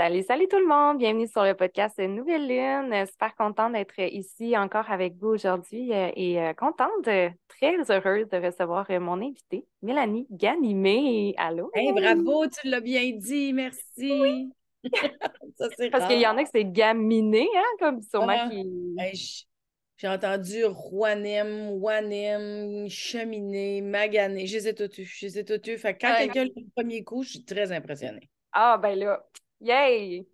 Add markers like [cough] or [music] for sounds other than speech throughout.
Salut, salut tout le monde. Bienvenue sur le podcast Nouvelle Lune. Euh, super contente d'être ici encore avec vous aujourd'hui euh, et euh, contente, très heureuse de recevoir mon invité, Mélanie Ganimé. Allô? Hey, bravo, tu l'as bien dit. Merci. [laughs] Parce qu'il y en a qui c'est gaminé, hein, comme sûrement ah, qui. j'ai entendu Roanem, Wanem, Cheminée, Magané. Je les ai tous Je les ai tous Fait que quand quelqu'un le premier coup, je suis très impressionnée. Ah, ben là, Yay!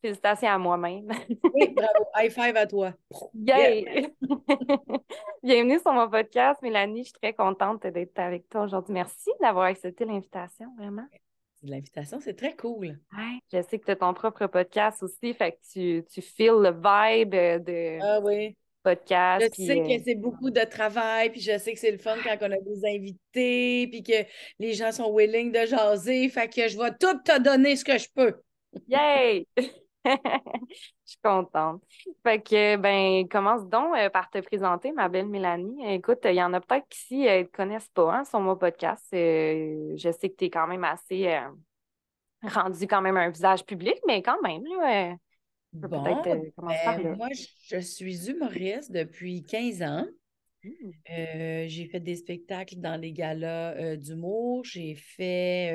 Félicitations à moi-même. [laughs] oui, bravo. High five à toi. Yay! [laughs] Bienvenue sur mon podcast, Mélanie. Je suis très contente d'être avec toi aujourd'hui. Merci d'avoir accepté l'invitation, vraiment. L'invitation, c'est très cool. Ouais, je sais que tu as ton propre podcast aussi, fait que tu, tu files le vibe euh, de ah podcast. Je sais que euh, c'est beaucoup de travail, puis je sais que c'est le fun quand on a des invités, puis que les gens sont willing de jaser, fait que je vais tout te donner ce que je peux. Yay! [laughs] je suis contente. Fait que, ben, commence donc euh, par te présenter, ma belle Mélanie. Écoute, il y en a peut-être qui ne euh, te connaissent pas hein, sur mon podcast. Euh, je sais que tu es quand même assez rendu quand même un visage public, mais quand même, ouais. bon, peut-être commencer ben, Moi, je suis humoriste depuis 15 ans. Mmh. j'ai fait des spectacles dans les galas d'humour. J'ai fait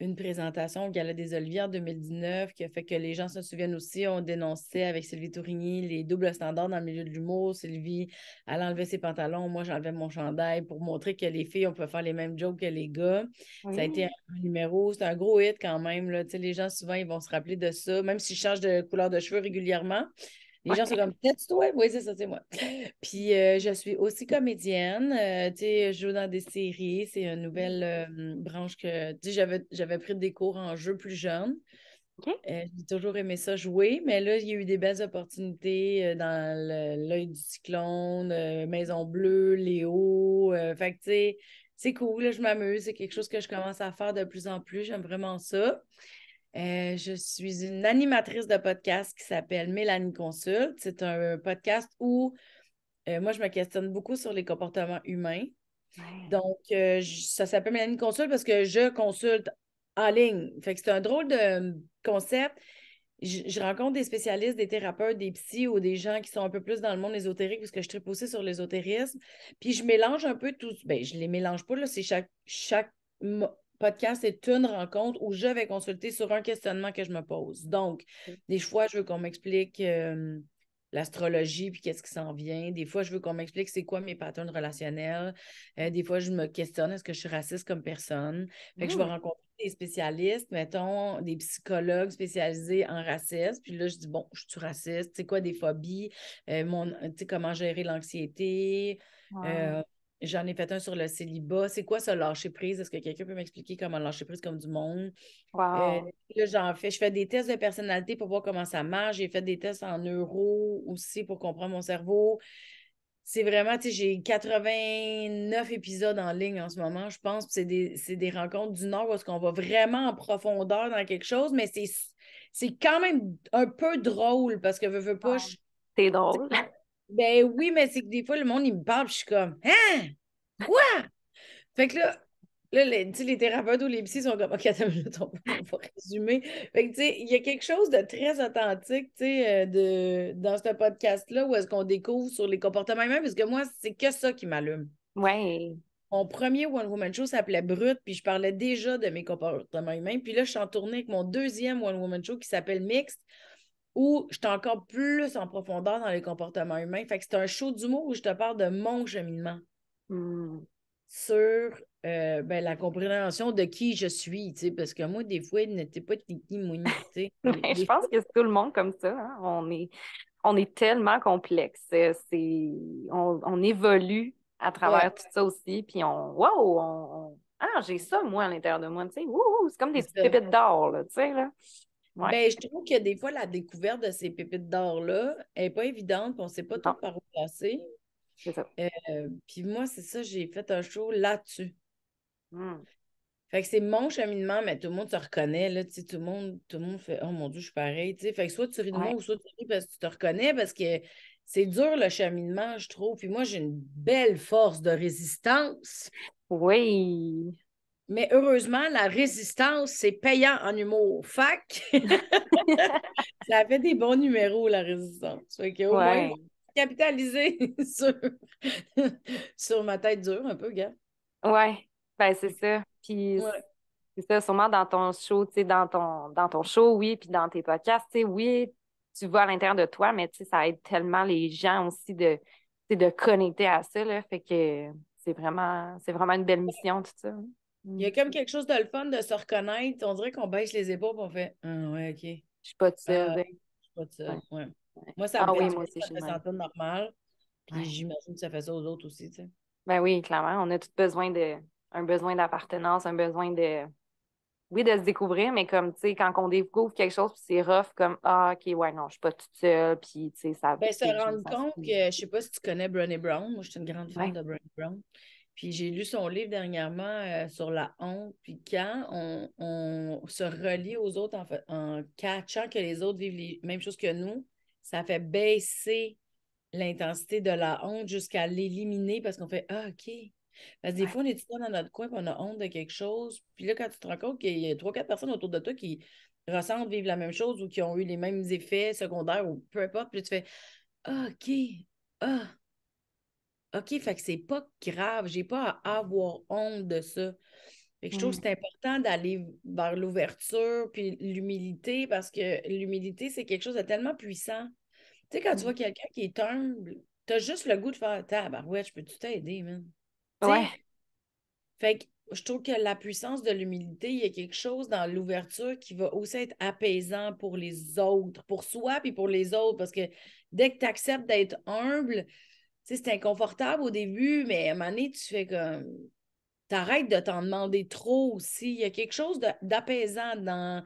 une présentation au Gala des Oliviers 2019 qui a fait que les gens se souviennent aussi. On dénonçait avec Sylvie Tourigny les doubles standards dans le milieu de l'humour. Sylvie, elle enlevait ses pantalons, moi j'enlevais mon chandail pour montrer que les filles, on peut faire les mêmes jokes que les gars. Ça a été un numéro, c'est un gros hit quand même. Là. Les gens, souvent, ils vont se rappeler de ça, même s'ils changent de couleur de cheveux régulièrement. Les gens sont comme, c'est [laughs] toi? Oui, c'est ça, c'est moi. [laughs] Puis euh, je suis aussi comédienne. Euh, tu sais, je joue dans des séries. C'est une nouvelle euh, branche que. Tu sais, j'avais pris des cours en jeu plus jeune. J'ai toujours aimé ça jouer, mais là, il y a eu des belles opportunités dans l'œil du cyclone, Maison Bleue, Léo. fait que, tu sais, c'est cool, là, je m'amuse. C'est quelque chose que je commence à faire de plus en plus. J'aime vraiment ça. Euh, je suis une animatrice de podcast qui s'appelle Mélanie Consulte. C'est un podcast où euh, moi, je me questionne beaucoup sur les comportements humains. Donc, euh, ça s'appelle Mélanie Consulte parce que je consulte en ligne. Fait que c'est un drôle de concept. Je, rencontre des spécialistes, des thérapeutes, des psys ou des gens qui sont un peu plus dans le monde ésotérique parce que je tripe aussi sur l'ésotérisme. Puis je mélange un peu tout. Ben, je les mélange pas, là. C'est chaque, chaque podcast c'est une rencontre où je vais consulter sur un questionnement que je me pose. Donc, mm. des fois, je veux qu'on m'explique euh, l'astrologie puis qu'est-ce qui s'en vient. Des fois, je veux qu'on m'explique c'est quoi mes patterns relationnels. Euh, des fois, je me questionne est-ce que je suis raciste comme personne. Fait que je vais mm. rencontrer des spécialistes, mettons, des psychologues spécialisés en racisme. Puis là, je dis bon, je suis raciste. C'est quoi des phobies euh, mon, Comment gérer l'anxiété J'en ai fait un sur le célibat. C'est quoi ce lâcher prise? Est-ce que quelqu'un peut m'expliquer comment lâcher prise comme du monde? Euh, j'en fais. Je fais des tests de personnalité pour voir comment ça marche. J'ai fait des tests en euros aussi pour comprendre mon cerveau. C'est vraiment, tu sais, j'ai 89 épisodes en ligne en ce moment, je pense. C'est des, des, rencontres du Nord où est-ce qu'on va vraiment en profondeur dans quelque chose, mais c'est quand même un peu drôle parce que, veux, veux pas... C'est drôle. Ben oui, mais c'est que des fois, le monde, il me parle, je suis comme, hein? Quoi? fait que là, Là, les, les thérapeutes ou les psy sont comme, OK, attends, [laughs] on, va résumer. Fait que, tu sais, il y a quelque chose de très authentique, tu sais, euh, dans ce podcast-là, où est-ce qu'on découvre sur les comportements humains, parce que moi, c'est que ça qui m'allume. Ouais. Mon premier One Woman Show s'appelait Brut, puis je parlais déjà de mes comportements humains. Puis là, je suis en tournée avec mon deuxième One Woman Show qui s'appelle Mixte, où je suis encore plus en profondeur dans les comportements humains. Fait que c'est un show d'humour où je te parle de mon cheminement hmm. sur euh, ben, la compréhension de qui je suis, parce que moi, des fois, il n'était pas qui moi. [laughs] Je pense que c'est tout le monde comme ça. Hein. On, est, on est tellement complexe. Euh, c'est, on, évolue à travers tout ça aussi, puis on, wow, ah, j'ai ça, moi, à l'intérieur de moi, c'est comme des petites pépites d'or, tu sais, là. Ouais. Ben, je trouve que des fois, la découverte de ces pépites d'or-là n'est pas évidente, on ne sait pas trop par où passer. Euh, puis moi, c'est ça, j'ai fait un show là-dessus. Mmh. Fait que c'est mon cheminement, mais tout le monde se reconnaît. Là, tout, le monde, tout le monde fait Oh mon Dieu, je suis pareil. fait que soit tu ris de moi soit tu ris parce que tu te reconnais, parce que c'est dur le cheminement, je trouve. Puis moi, j'ai une belle force de résistance. Oui. Mais heureusement, la résistance, c'est payant en humour. Fac! [laughs] ça fait des bons numéros, la résistance. Fait que, capitaliser [laughs] sur, ma tête dure un peu, gars. Ouais, ben c'est ça. Puis c'est ça, sûrement dans ton show, tu sais, dans ton, dans ton show, oui, puis dans tes podcasts, tu sais, oui, tu vois à l'intérieur de toi, mais tu sais, ça aide tellement les gens aussi de, de connecter à ça, là. Fait que c'est vraiment, c'est vraiment une belle mission, tout ça. Hein. Il y a comme quelque chose de le fun de se reconnaître. On dirait qu'on baisse les épaules et on fait Ah, ouais, OK. Je suis pas de ça. Ah, hein. je suis pas de ça. Ouais. Moi, ça me ah, fait, me normal. Puis j'imagine que ça fait ça aux autres aussi. Tu Ben oui, clairement. On a tout besoin de un besoin d'appartenance, un besoin de. Oui, de se découvrir, mais comme, tu sais, quand on découvre quelque chose, puis c'est rough, comme, ah, OK, ouais, non, je suis pas toute seule, puis, tu sais, ça... Ben, se rendre compte que, je sais pas si tu connais Brené Brown, moi, je suis une grande fan de Brené Brown, puis j'ai lu son livre dernièrement euh, sur la honte. Puis quand on, se relie aux autres en, catchant que les autres vivent les mêmes choses que nous, ça fait baisser l'intensité de la honte jusqu'à l'éliminer parce qu'on fait Ah, OK. Parce que des fois, on est tout dans notre coin et on a honte de quelque chose. Puis là, quand tu te rends compte qu'il y a trois, quatre personnes autour de toi qui ressentent vivent la même chose ou qui ont eu les mêmes effets secondaires ou peu importe, puis tu fais Ah, OK. Ah, OK, fait que c'est pas grave, j'ai pas à avoir honte de ça. Fait que je trouve que mmh. c'est important d'aller vers l'ouverture puis l'humilité parce que l'humilité, c'est quelque chose de tellement puissant. Tu sais, quand tu vois mmh. quelqu'un qui est humble, t'as juste le goût de faire ouais, je peux tout t'aider, man? Ouais. Fait que je trouve que la puissance de l'humilité, il y a quelque chose dans l'ouverture qui va aussi être apaisant pour les autres, pour soi puis pour les autres. Parce que dès que tu acceptes d'être humble, sais, c'est inconfortable au début, mais à un moment donné, tu fais comme. T'arrêtes de t'en demander trop aussi. Il y a quelque chose d'apaisant dans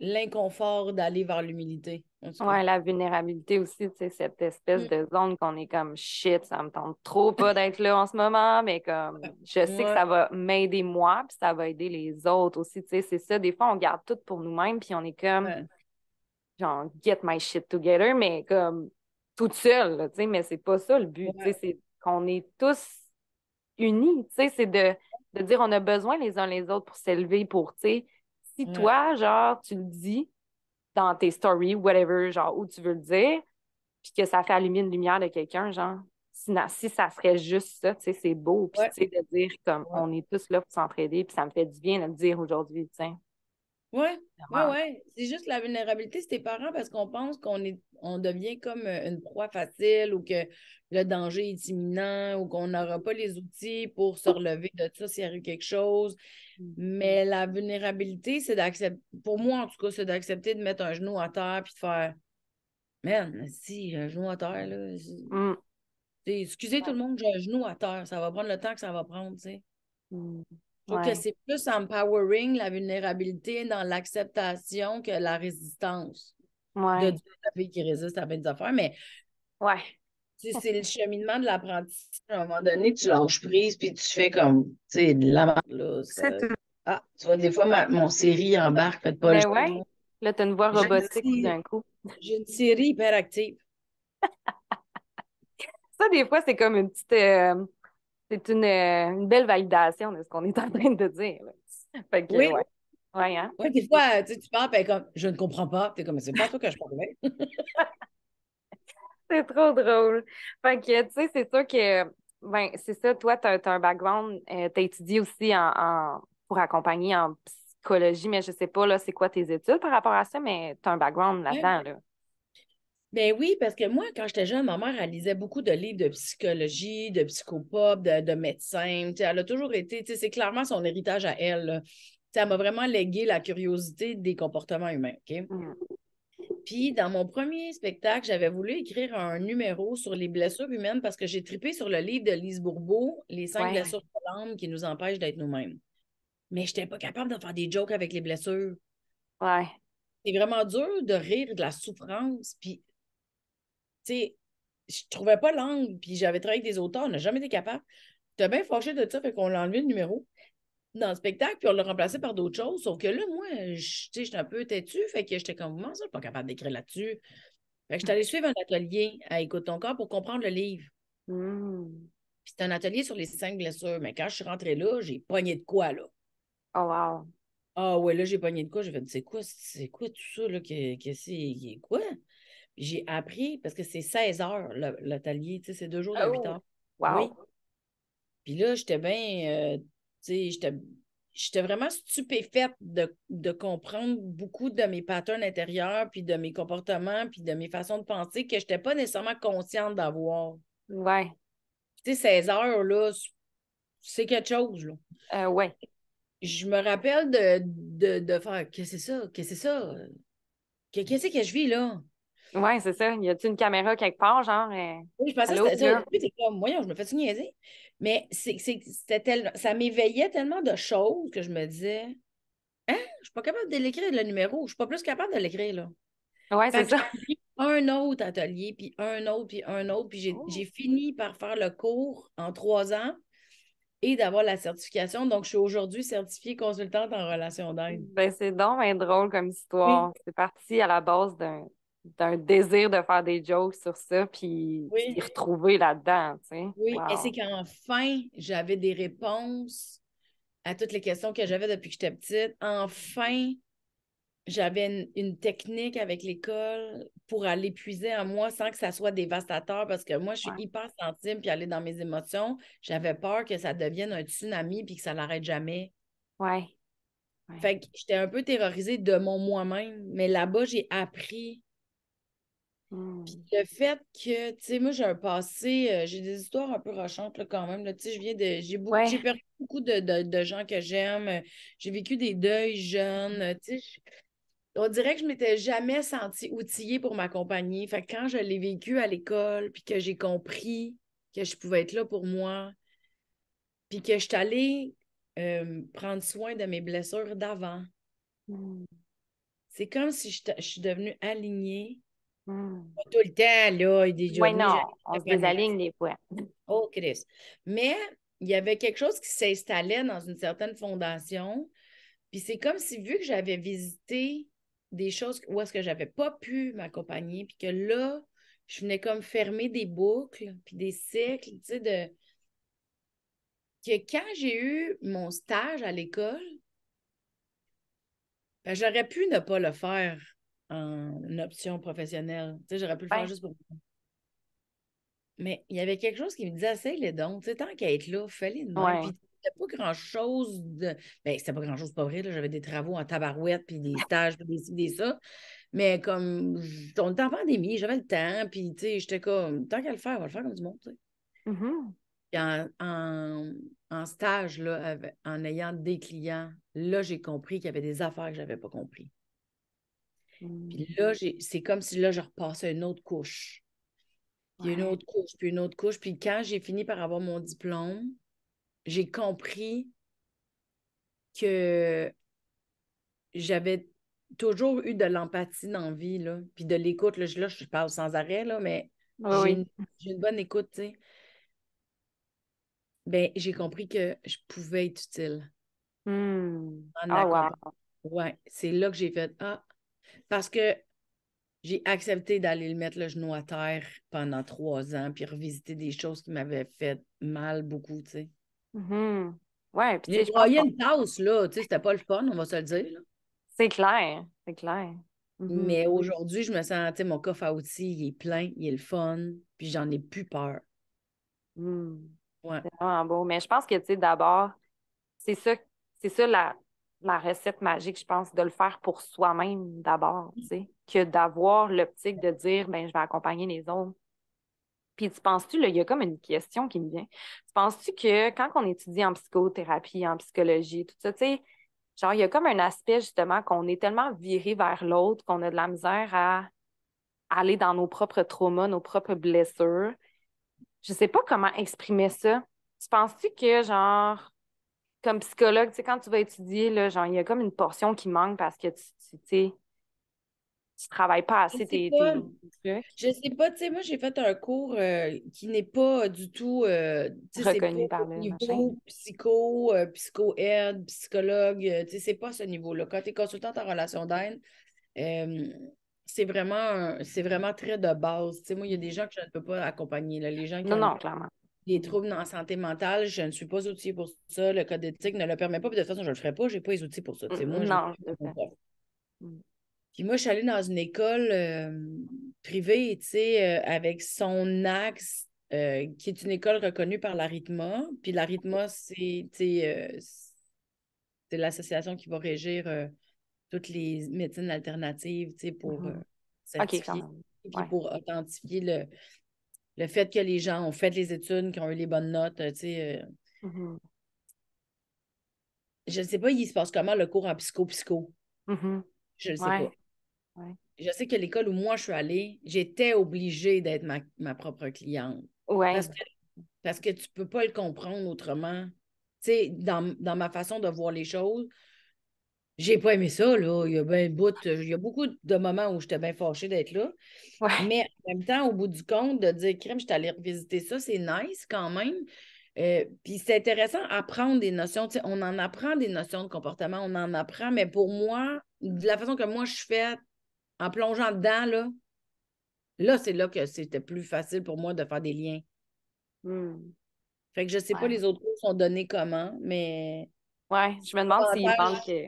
l'inconfort d'aller vers l'humilité. Oui, la vulnérabilité aussi, tu sais, cette espèce mm. de zone qu'on est comme shit, ça me tente trop pas d'être là en ce moment, mais comme je sais que ça va m'aider moi, puis ça va aider les autres aussi, tu sais, c'est ça. Des fois, on garde tout pour nous-mêmes, puis on est comme, genre, get my shit together, mais comme toute seule, mais mais c'est pas ça le but. C'est qu'on est tous unis. C'est de, dire on a besoin les uns les autres pour s'élever, pour, tu si toi, genre, tu le dis dans tes stories, whatever, genre, où tu veux le dire, puis que ça fait allumer une lumière de quelqu'un, genre, si, ça serait juste ça, tu sais, c'est beau, puis tu sais, de dire comme on est tous là pour s'entraider, puis ça me fait du bien de le dire aujourd'hui, tiens oui, ouais, C'est juste la vulnérabilité, c'est tes parents parce qu'on pense qu'on est on devient comme euh, une proie facile ou que le danger est imminent ou qu'on n'aura pas les outils pour se relever de ça s'il y a eu quelque chose. Mm-hmm. Mais la vulnérabilité, c'est d'accepter, pour moi en tout cas, c'est d'accepter de mettre un genou à terre puis de faire Man, si un genou à terre, là. Mm. Excusez tout le monde, j'ai un genou à terre. Ça va prendre le temps que ça va prendre, tu sais. Mm trouve que c'est plus empowering la vulnérabilité dans l'acceptation que la résistance. Ouais. De a la qui résiste à des affaires, mais ouais. c'est le cheminement de l'apprentissage. À un moment donné, tu lâches prise, puis tu fais comme, tu sais, de la Ah, tu vois, des fois, ma, mon série embarque, faites pas mais le ben Là, tu as une voix robotique d'un coup. J'ai une série hyperactive. [laughs] Ça, des fois, c'est comme une petite. Euh, c'est euh, une, belle validation de ce qu'on est en train de dire. Fait oui. Hein? Ouais. des fois, tu, tu parles, comme je ne comprends pas. Tu es comme, c'est pas toi que je comprends [laughs] c'est trop drôle. Fait que, tu sais, c'est sûr que, ben, c'est ça, toi, tu as, un background, euh, tu as étudié aussi en, pour accompagner en psychologie, mais je sais pas, là, c'est quoi tes études par rapport à ça, mais tu as un background là-dedans, là. Ben oui, parce que moi, quand j'étais jeune, ma mère, lisait beaucoup de livres de psychologie, de psychopop, de, de médecins. elle a toujours été, c'est clairement son héritage à elle. Elle m'a vraiment légué la curiosité des comportements humains. Mmh. Puis, dans mon premier spectacle, j'avais voulu écrire un numéro sur les blessures humaines parce que j'ai tripé sur le livre de Lise Bourbeau, Les cinq blessures de l'âme qui nous empêchent d'être nous-mêmes. Mais je n'étais pas capable de faire des jokes avec les blessures. Ouais. C'est vraiment dur de rire de la souffrance. Puis, je je trouvais pas l'angle, puis j'avais travaillé avec des auteurs, on n'a jamais été capable. J'étais bien fâché de ça, fait qu'on l'a enlevé le numéro dans le spectacle, puis on l'a remplacé par d'autres choses. Sauf que là, moi, j'étais un peu têtu, fait que j'étais comme, comment ça, je suis pas capable d'écrire là-dessus. Fait que allée suivre un atelier à Écoute ton corps pour comprendre le livre. Hmm. c'était un atelier sur les cinq blessures, mais quand je suis rentrée là, j'ai pogné de quoi, là? Oh, wow. Ah ouais, là, j'ai pogné de quoi? je fait, c'est quoi, c'est quoi tout ça, là? c'est? Quoi? j'ai appris, parce que c'est 16 heures l'atelier, c'est deux jours de 8 ah heures. Wow. Oui. Puis là, j'étais bien, euh, tu sais, j'étais vraiment stupéfaite de, comprendre beaucoup de mes patterns intérieurs, puis de mes comportements, puis de mes façons de penser que je n'étais pas nécessairement consciente d'avoir. Ouais. Tu sais, 16 heures, c'est quelque chose, là. Euh, ouais. Je me rappelle de, de faire, qu'est-ce que c'est ça? Qu'est-ce que c'est ça? Qu'est-ce que je vis, là? Oui, c'est ça. Il Y a-t-il une caméra quelque part, genre? Euh, oui, je pensais que c'était comme, moyen, je me fais niaiser? Mais c'était ça m'éveillait tellement de choses que je me disais, hein, je suis pas capable de l'écrire, le numéro. Je suis pas plus capable de l'écrire, là. Oui, c'est ça. un autre atelier, puis un autre, puis un autre. Puis oh. j'ai, fini par faire le cours en trois ans et d'avoir la certification. Donc, je suis aujourd'hui certifiée consultante en relation d'aide. Ben, c'est donc drôle comme histoire. C'est parti à la base d'un, d'un désir de faire des jokes sur ça, puis y retrouver là-dedans. Oui, et c'est qu'enfin, j'avais des réponses à toutes les questions que j'avais depuis que j'étais petite. Enfin, j'avais une, technique avec l'école pour aller puiser en moi sans que ça soit dévastateur parce que moi, je suis hyper sensible puis aller dans mes émotions. J'avais peur que ça devienne un tsunami puis que ça n'arrête jamais. Oui. Fait que j'étais un peu terrorisée de mon moi-même, mais là-bas, j'ai appris Hmm. le fait que, tu sais, moi, j'ai un passé, euh, j'ai des histoires un peu rochantes quand même. Tu sais, je viens de. J'ai perdu beaucoup de, gens que j'aime. Euh, j'ai vécu des deuils jeunes. Euh, tu sais, on dirait que je m'étais jamais sentie outillée pour m'accompagner. Fait que quand je l'ai vécu à l'école, puis que j'ai compris que je pouvais être là pour moi, puis que je suis allée prendre soin de mes blessures d'avant, hmm. c'est comme si je suis devenue alignée pas tout le temps, là. Il y a des oui, non, on se désaligne des fois. Oh, Chris Mais il y avait quelque chose qui s'installait dans une certaine fondation. Puis c'est comme si, vu que j'avais visité des choses où est-ce que j'avais pas pu m'accompagner, puis que là, je venais comme fermer des boucles, puis des cycles, tu sais, de... Que quand j'ai eu mon stage à l'école, ben, j'aurais pu ne pas le faire en option professionnelle. j'aurais pu le faire juste pour moi. Mais il y avait quelque chose qui me disait, assez les dons. Tu tant qu'à être là, fallait une ouais. pas grand-chose de... Ben, c'était pas grand-chose, pas vrai. J'avais des travaux en tabarouette, puis des [laughs] stages, puis des, des ça. Mais comme, on était en pandémie, j'avais le temps, puis, tu sais, j'étais comme, tant qu'à le faire, on va le faire comme du monde, mm-hmm. En, stage, là, en ayant des clients, là, j'ai compris qu'il y avait des affaires que j'avais pas compris. Puis mmh. là, c'est comme si là, je repassais une autre couche. Puis une autre couche, puis une autre couche. Puis quand j'ai fini par avoir mon diplôme, j'ai compris que j'avais toujours eu de l'empathie dans la vie, puis de l'écoute. Là, je parle sans arrêt, là, mais j'ai une, bonne écoute, Ben, j'ai compris que je pouvais être utile. Mmh. Ah, Ouais, c'est là que j'ai fait Ah, parce que j'ai accepté d'aller le mettre le genou à terre pendant trois ans, puis revisiter des choses qui m'avaient fait mal beaucoup, tu sais. Mm -hmm. Ouais, puis une tasse, là, tu sais, c'était pas le fun, on va se le dire. C'est clair, c'est clair. Mm-hmm. Mais aujourd'hui, je me sens, tu sais, mon coffre à outils, il est plein, il est le fun, puis j'en ai plus peur. Mm. Ouais. C'est vraiment beau. Mais je pense que, tu sais, d'abord, c'est ça, c'est ça la, la recette magique, je pense, de le faire pour soi-même d'abord, mm. tu sais, que d'avoir l'optique de dire, ben, je vais accompagner les autres. Puis tu penses-tu, il y a comme une question qui me vient. Tu penses-tu que quand on étudie en psychothérapie, en psychologie, tout ça, tu sais, genre, il y a comme un aspect justement qu'on est tellement viré vers l'autre qu'on a de la misère à aller dans nos propres traumas, nos propres blessures. Je sais pas comment exprimer ça. Tu penses-tu que, genre, comme psychologue, tu sais, quand tu vas étudier, là, genre, il y a comme une portion qui manque parce que tu, tu sais, tu travailles pas assez tes, trucs. Je sais pas, tu sais, moi, j'ai fait un cours euh, qui n'est pas du tout euh, reconnu par le niveau psycho, euh, psycho-aide, psychologue, tu sais, c'est pas ce niveau-là. Quand tu es consultante en relation d'aide, c'est vraiment, vraiment très de base. Tu sais, moi, il y a des gens que je ne peux pas accompagner. les gens non, non, clairement les troubles en santé mentale, je ne suis pas outillée pour ça. Le code d'éthique ne le permet pas. de toute façon, je ne le ferai pas. Je n'ai pas les outils pour ça. Mm, je moi, non, mm. Puis moi, je suis allée dans une école euh, privée, tu euh, avec son axe, euh, qui est une école reconnue par l'ARITMA. Puis l'ARITMA, c'est l'association qui va régir toutes les médecines alternatives, tu pour mm-hmm. puis pour authentifier le, le fait que les gens ont fait les études, qui ont eu les bonnes notes, euh, tu sais. Euh, mm-hmm. Je ne sais pas, il se passe comment le cours en psycho-psycho. Mm-hmm. Je ne sais pas. Je sais que l'école où moi je suis allée, j'étais obligée d'être ma, propre cliente. Parce, que, tu ne peux pas le comprendre autrement. Tu sais, dans, dans ma façon de voir les choses, j'ai pas aimé ça, là. Il y a ben il y a beaucoup de moments où j'étais bien fâchée d'être là. Mais en même temps, au bout du compte, de dire crème, je suis allée revisiter ça, c'est nice quand même. Euh, puis c'est intéressant apprendre des notions. on en apprend des notions de comportement, on en apprend, mais pour moi, de la façon que moi je fais, en plongeant dedans, là, là, c'est là que c'était plus facile pour moi de faire des liens. Hmm. Fait que je sais pas les autres cours sont donnés comment, mais. Ouais, je me demande pensent que.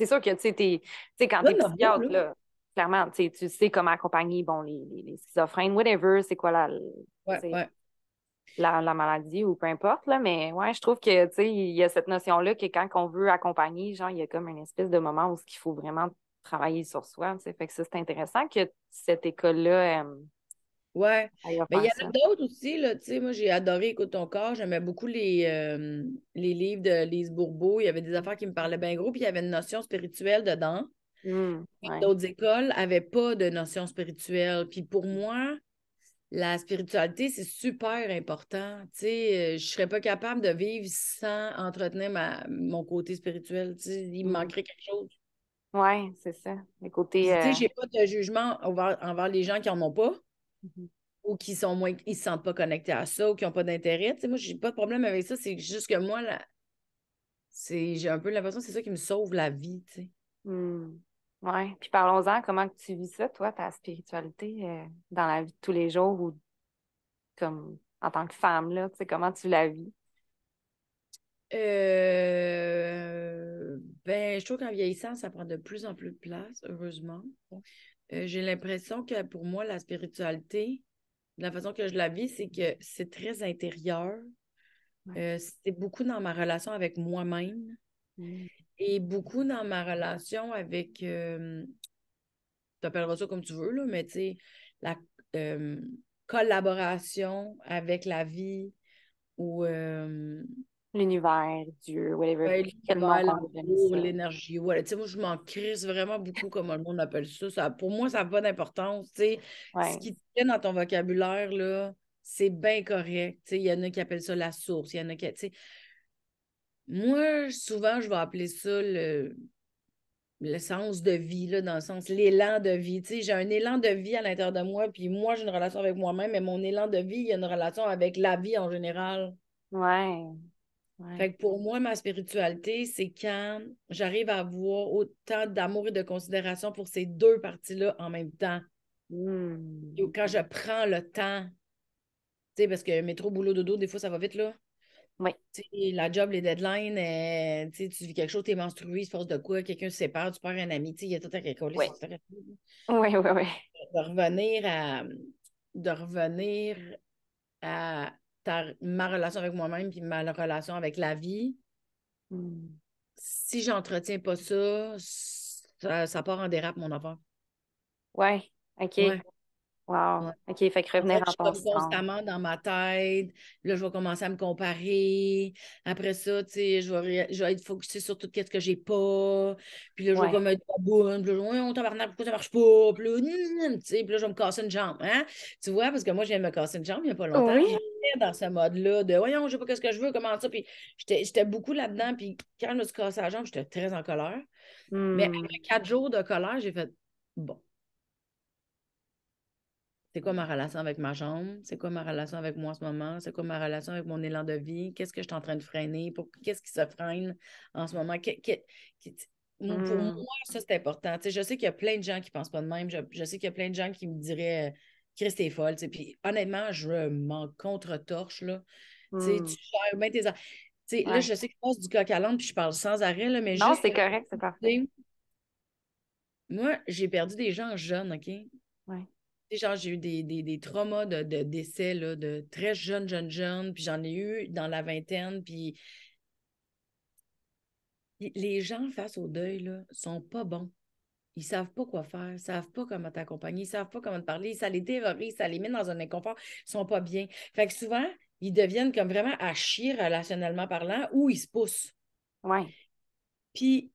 C'est sûr que, tu sais, quand t'es psychiatre, là, clairement, tu sais comment accompagner bon, les, les, schizophrènes, whatever, c'est quoi la, maladie ou peu importe, là, mais ouais, je trouve que, il y a cette notion-là que quand on veut accompagner, genre, il y a comme une espèce de moment où il faut vraiment travailler sur soi, tu fait que c'est intéressant que cette école-là... Euh, Ouais. Mais il y en a d'autres aussi, là, tu sais, moi j'ai adoré Écoute ton corps, j'aimais beaucoup les, euh, les livres de Lise Bourbeau, il y avait des affaires qui me parlaient bien gros, puis il y avait une notion spirituelle dedans. Mmh, d'autres écoles n'avaient pas de notion spirituelle. Puis pour moi, la spiritualité, c'est super important. Tu sais, euh, je serais pas capable de vivre sans entretenir ma, mon côté spirituel. Tu il me mmh. manquerait quelque chose. Oui, c'est ça. je n'ai Tu sais, euh pas de jugement envers, les gens qui n'en ont pas. Mm-hmm. Ou qui sont moins, ils se sentent pas connectés à ça ou qui n'ont pas d'intérêt. Moi, je moi, j'ai pas de problème avec ça. C'est juste que moi, j'ai un peu l'impression que c'est ça qui me sauve la vie. Hmm. Oui. Puis parlons-en, comment tu vis ça, toi, ta spiritualité euh, dans la vie de tous les jours ou comme en tant que femme, là, comment tu la vis? Euh... Ben, je trouve qu'en vieillissant, ça prend de plus en plus de place, heureusement. Euh, j'ai l'impression que pour moi, la spiritualité, la façon que je la vis, c'est que c'est très intérieur. Euh, c'est beaucoup dans ma relation avec moi-même mm. et beaucoup dans ma relation avec, euh, tu appelleras ça comme tu veux, là, mais tu sais, la collaboration avec la vie ou l'univers, Dieu, whatever. Ben, le l'univers, l'énergie, voilà. Tu sais, moi, je m'en crise vraiment beaucoup, comment le monde appelle ça. ça pour moi, ça n'a pas d'importance, tu sais. Ce qui tient dans ton vocabulaire, là, c'est bien correct. Tu sais, il y en a qui appellent ça la source, il y en a qui, tu sais. Moi, souvent, je vais appeler ça le, le sens de vie, là, dans le sens, l'élan de vie. Tu sais, j'ai un élan de vie à l'intérieur de moi, puis moi, j'ai une relation avec moi-même, mais mon élan de vie, il y a une relation avec la vie en général. Ouais. Fait que pour moi, ma spiritualité, c'est quand j'arrive à avoir autant d'amour et de considération pour ces deux parties-là en même temps. Mmh. Quand je prends le temps, tu sais, parce que métro, boulot, dodo, des fois, ça va vite, là. la job, les deadlines, euh, tu vis quelque chose, tu es menstruée, il de quoi, quelqu'un se sépare, tu perds un amitié il y a tout à récolter. Oui. oui, oui, De revenir à, de revenir à ta, ma relation avec moi-même puis ma relation avec la vie, hmm. si j'entretiens pas ça, ça, part en dérape, mon enfant. Ouais, OK. Wow. OK, fait que revenir en, je suis constamment dans ma tête. Là, je vais commencer à me comparer. Après ça, tu sais, je vais, je vais être focusé sur tout ce que j'ai pas. Puis là, je vais comme un Puis je vais, oh, tabarnak, pourquoi ça marche pas? Puis là, [laughs] tu sais, puis là, je vais me casser une jambe. Hein? Tu vois, parce que moi, je viens de me casser une jambe il n'y a pas longtemps. Oui dans ce mode-là de voyons, je sais pas ce que je veux, comment ça. Puis j'étais beaucoup là-dedans. Puis quand je me suis cassé la jambe, j'étais très en colère. Mais après hmm. quatre jours de colère, j'ai fait bon. C'est quoi ma relation avec ma jambe? C'est quoi ma relation avec moi en ce moment? C'est quoi ma relation avec mon élan de vie? Qu'est-ce que je suis en train de freiner? Qu'est-ce qui se freine en ce moment? pour hmm. moi, ça, c'est important. je sais qu'il y a plein de gens qui ne pensent pas de même. Je, je sais qu'il y a plein de gens qui me diraient Chris, t'es folle. Puis honnêtement, je m'en contre-torche. Là. Tu hmm. gères tes. Ouais. Là, je sais que je passe du coq à l'âne puis je parle sans arrêt, là, mais Non, c'est correct, c'est parfait. Moi, j'ai perdu des gens jeunes, OK? Ouais. Genre, j'ai eu des, des, des traumas de, de décès là, de très jeunes, jeunes, jeunes, puis j'en ai eu dans la vingtaine, puis les gens face au deuil là, sont pas bons. Ils ne savent pas quoi faire, ils ne savent pas comment t'accompagner, ils ne savent pas comment te parler, ça les dévorer, ça les met dans un inconfort, ils ne sont pas bien. Fait que souvent, ils deviennent comme vraiment à chier relationnellement parlant ou ils se poussent. Ouais. Puis,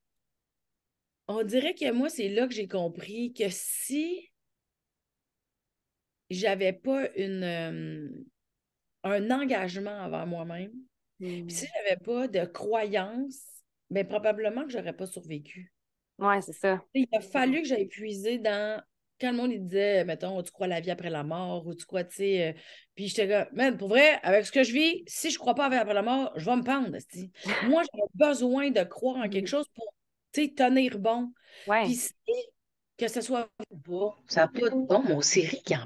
on dirait que moi, c'est là que j'ai compris que si j'avais pas une, euh, un engagement envers moi-même, si hmm. j'avais pas de croyance, bien probablement que j'aurais pas survécu. Ouais, c'est ça. Il a fallu que j'aille puiser dans. Quand le monde il disait, mettons, tu crois la vie après la mort, ou tu crois, tu sais. Euh, puis j'étais comme, man, pour vrai, avec ce que je vis, si je crois pas à la vie après la mort, je vais me pendre. [laughs] Moi, j'ai besoin de croire en quelque mm. chose pour, tu sais, tenir bon. Puis si, que ce soit bon, Ça n'a pas de bon, mon série qui en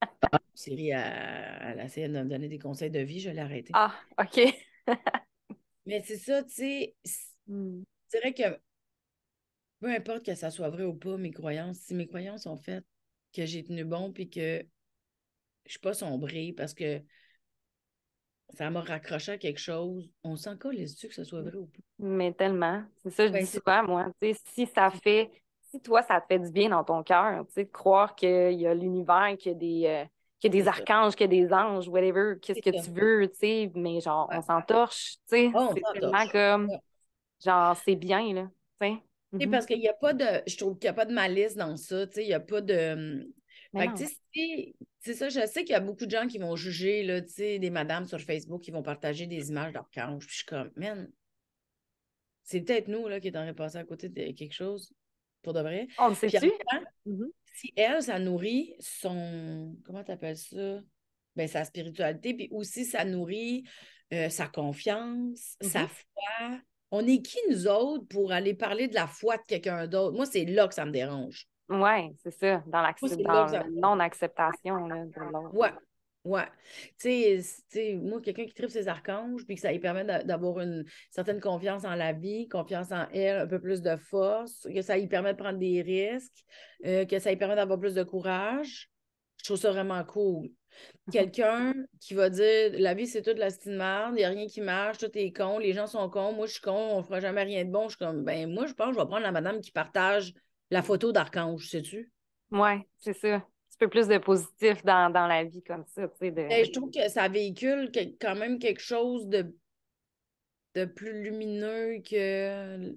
ah, série à, la de me donner des conseils de vie, je l'ai arrêté. Ah, OK. [laughs] Mais c'est ça, tu sais Mm. Je dirais que peu importe que ça soit vrai ou pas, mes croyances, si mes croyances sont faites, que j'ai tenu bon puis que je suis pas sombrée parce que ça m'a raccroché à quelque chose, on s'en les yeux que ça soit vrai ou pas. Mais tellement. C'est ça je ben, dis souvent, moi. si ça mm. fait, si toi, ça te fait du bien dans ton cœur, de croire qu'il y a l'univers, qu'il y a des. Euh, des archanges, qu'il y a des anges, whatever, qu'est-ce que tu veux, tu sais, mais genre, on s'entorche, tu sais, c'est tellement comme... Genre, c'est bien, là. Mhm. Parce qu'il n'y a pas de. Je trouve qu'il n'y a pas de malice dans ça. tu Il n'y a pas de. c'est ça, je sais qu'il y a beaucoup de gens qui vont juger là, des madames sur Facebook qui vont partager des images leur Puis je suis comme, man, c'est peut-être nous là, qui est en à côté de quelque chose pour de vrai. On le sait-tu? Mhm. Si elle, ça nourrit son. Comment tu appelles ça? Ben, sa spiritualité, puis aussi ça nourrit euh, sa confiance, sa mhm. foi, on est qui nous autres pour aller parler de la foi de quelqu'un d'autre? Moi, c'est là que ça me dérange. Oui, c'est ça, dans, l'acceptation, non-acceptation de Oui, oui. Tu sais, moi, quelqu'un qui tripe ses archanges, puis que ça lui permet d'avoir une certaine confiance en la vie, confiance en elle, un peu plus de force, que ça lui permet de prendre des risques, euh, que ça lui permet d'avoir plus de courage, je trouve ça vraiment cool. Mhm. Quelqu'un qui va dire la vie, c'est toute la de merde, il n'y a rien qui marche, tout est con, les gens sont cons, moi je suis con, on fera jamais rien de bon. Je suis comme, ben moi, je pense que je vais prendre la madame qui partage la photo d'Archange, sais-tu? Ouais, c'est ça. Un petit peu plus de positif dans, la vie comme ça. Ben, je trouve que ça véhicule quand même quelque chose de, de plus lumineux que.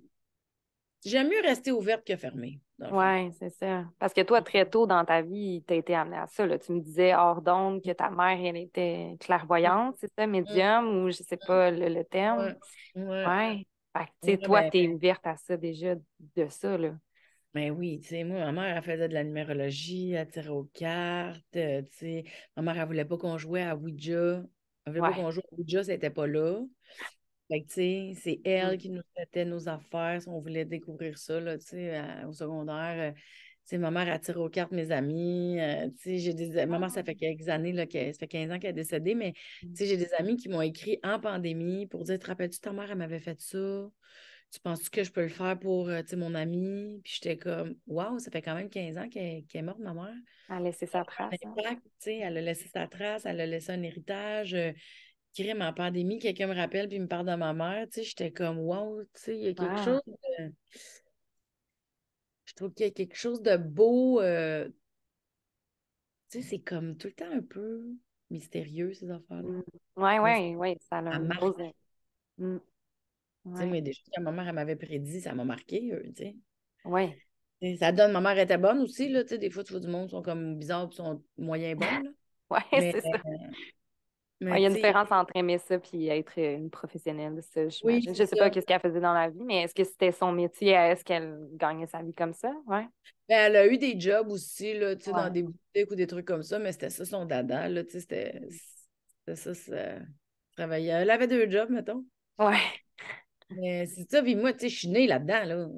J'aime mieux rester ouverte que fermée. Oui, c'est ça. Parce que toi, très tôt dans ta vie, tu as été amené à ça. Là. Tu me disais hors d'onde que ta mère, elle était clairvoyante, c'est ça, mm. médium, ou je ne sais mm. pas le, terme. Oui. toi, ben, tu es ben ouverte à ça déjà, de ça, là. Ben oui, tu sais, moi, ma mère, elle faisait de la numérologie, elle tirait aux cartes, euh, tu sais. Ma mère, elle voulait pas qu'on jouait à Ouija. Elle voulait pas qu'on joue à Ouija, c'était pas là c'est elle mm. qui nous traitait nos affaires. Si on voulait découvrir ça, là, au secondaire. Euh, ma mère attire aux cartes mes amis. Euh, j'ai des... Ah ma ça fait quelques années, là, ça fait 15 ans qu'elle est décédée, mais mm. j'ai des amis qui m'ont écrit en pandémie pour dire Te rappelles-tu, ta mère, elle m'avait fait ça Tu penses-tu que je peux le faire pour euh, mon ami Puis j'étais comme Waouh, ça fait quand même 15 ans qu'elle est morte, ma mère. Elle a laissé sa trace. Hein. elle a laissé sa trace, elle a laissé un héritage. Euh, en pandémie, quelqu'un me rappelle puis me parle de ma mère, tu sais, j'étais comme wow, tu sais, il y a quelque chose Je trouve qu'il y a quelque chose de beau. Euh, tu sais, c'est comme tout le temps un peu mystérieux, ces affaires-là. Oui, oui, oui, ça m'a marqué. Mm. Tu sais, mais des choses que ma mère m'avait prédit, ça m'a marqué, euh, tu sais. Oui. Ça donne, ma mère était bonne aussi, là, tu sais, des fois, tu du monde, sont comme bizarres, sont moyens bons, [laughs] ouais oui, c'est ça. Euh, il y a une différence entre aimer ça et être euh, une professionnelle. je ne sais pas ce qu'elle faisait dans la vie, mais est-ce que c'était son métier? Est-ce qu'elle gagnait sa vie comme ça? Ouais. Ben, elle a eu des jobs aussi là, dans des boutiques ou des trucs comme ça, mais c'était ça son dada. C'était ça. ça... Elle avait deux jobs, mettons. Oui. Mais c'est ça, moi, tu je suis née là-dedans.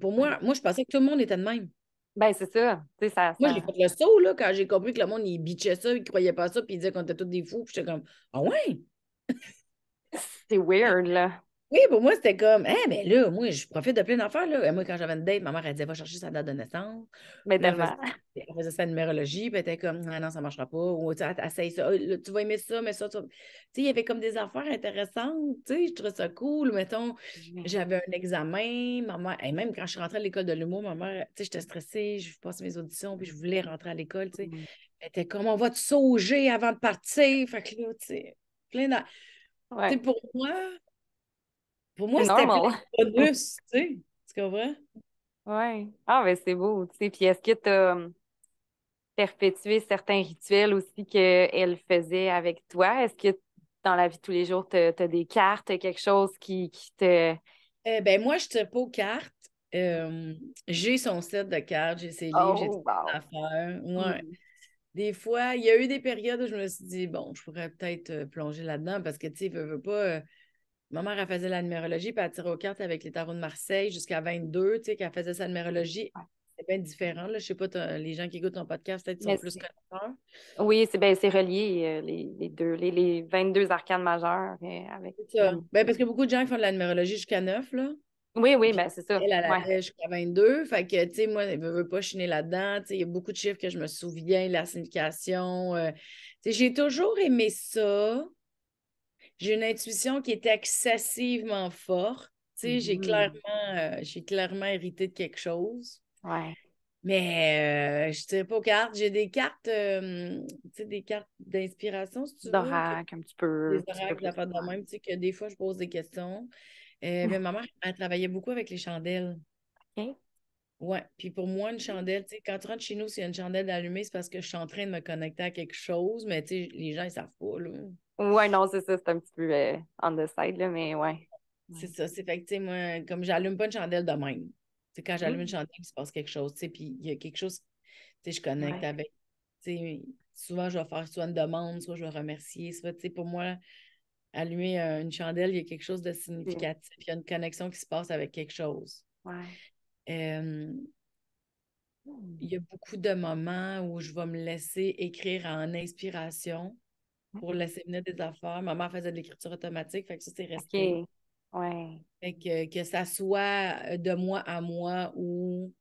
Pour moi, moi, je pensais que tout le monde était de même. Ben, c'est ça. ça. Moi, j'ai fait le saut là, quand j'ai compris que le monde, il bitchait ça, il croyait pas ça, puis il disait qu'on était tous des fous. Puis j'étais comme, ah ouais! c'est weird, là. Oui, pour moi, c'était comme, eh mais là, moi, je profite de plein d'affaires. Là. Moi, quand j'avais une date, ma mère, elle disait, va chercher sa date de naissance. Mais d'abord elle, faisait, sa numérologie, puis elle était comme, ah non, ça ne marchera pas. Ou tu ça, ah, tu vas aimer ça, mais ça. Tu sais, il y avait comme des affaires intéressantes. Tu sais, je trouvais ça cool. Mettons, j'avais un examen. maman. et même quand je suis rentrée à l'école de l'humour, ma mère, tu sais, j'étais stressée, je passais mes auditions, puis je voulais rentrer à l'école. Tu sais, elle était comme, on va te sauger avant de partir. Fait que là, tu sais, plein tu sais Pour moi, pour moi, c'était bonus, tu sais. Tu comprends? Oui. Ah, ben c'est beau, tu sais. Puis est-ce que tu as hum, perpétué certains rituels aussi qu'elle faisait avec toi? Est-ce que dans la vie de tous les jours, tu as, des cartes, quelque chose qui, qui te. Euh, ben moi, je te pas aux cartes. Hum, j'ai son set de cartes, j'ai ses livres, j'ai tout oh, Ouais. Mm. Des fois, il y a eu des périodes où je me suis dit, bon, je pourrais peut-être euh, plonger là-dedans parce que, tu sais, ne veux pas, euh, Ma mère, elle faisait la numérologie, puis elle tirait aux cartes avec les tarots de Marseille jusqu'à 22, tu sais, qu'elle faisait sa numérologie. C'est bien différent, là. Je sais pas, les gens qui écoutent ton podcast, peut-être, sont plus connaisseurs. Oui, c'est ben, relié, euh, les, les, deux, les, 22 arcanes majeurs. Euh, c'est avec... Ça. Ben, parce que beaucoup de gens qui font de la numérologie jusqu'à 9, là. Oui, oui, ben c'est ça. Elle, elle jusqu'à 22. Fait que, tu sais, moi, je ne veux pas chiner là-dedans. Il y a beaucoup de chiffres que je me souviens, la signification. Euh, sais, j'ai toujours aimé ça j'ai une intuition qui est excessivement forte. Tu sais, j'ai mm-hmm. clairement, euh, j'ai clairement hérité de quelque chose. Ouais. Mais euh, je ne pas aux cartes. J'ai des cartes, euh, des cartes d'inspiration, si tu D'oracle, un petit peu. Des oracles, la de même, tu sais, que des fois, je pose des questions. mais ma mère, elle travaillait beaucoup avec les chandelles. OK. Ouais. Puis pour moi, une chandelle, tu sais, quand tu rentres chez nous, s'il y a une chandelle allumée, c'est parce que je suis en train de me connecter à quelque chose, mais tu sais, les gens, ils savent pas, là. Ouais, non, c'est ça, c'est un petit peu euh, on the side, là, mais ouais. C'est ça, c'est fait que, tu sais, moi, comme j'allume pas une chandelle de même. c'est quand mmh. j'allume une chandelle, il se passe quelque chose, tu sais, puis il y a quelque chose, tu sais, je connecte avec. Tu sais, souvent, je vais faire soit une demande, soit je vais remercier, soit, tu sais, pour moi, allumer euh, une chandelle, il y a quelque chose de significatif, il y a une connexion qui se passe avec quelque chose. Ouais il y a beaucoup de moments où je vais me laisser écrire en inspiration pour mm-hmm. laisser venir des affaires. Maman faisait de l'écriture automatique, fait que ça, c'est resté. que, que ça soit euh, de moi à moi ou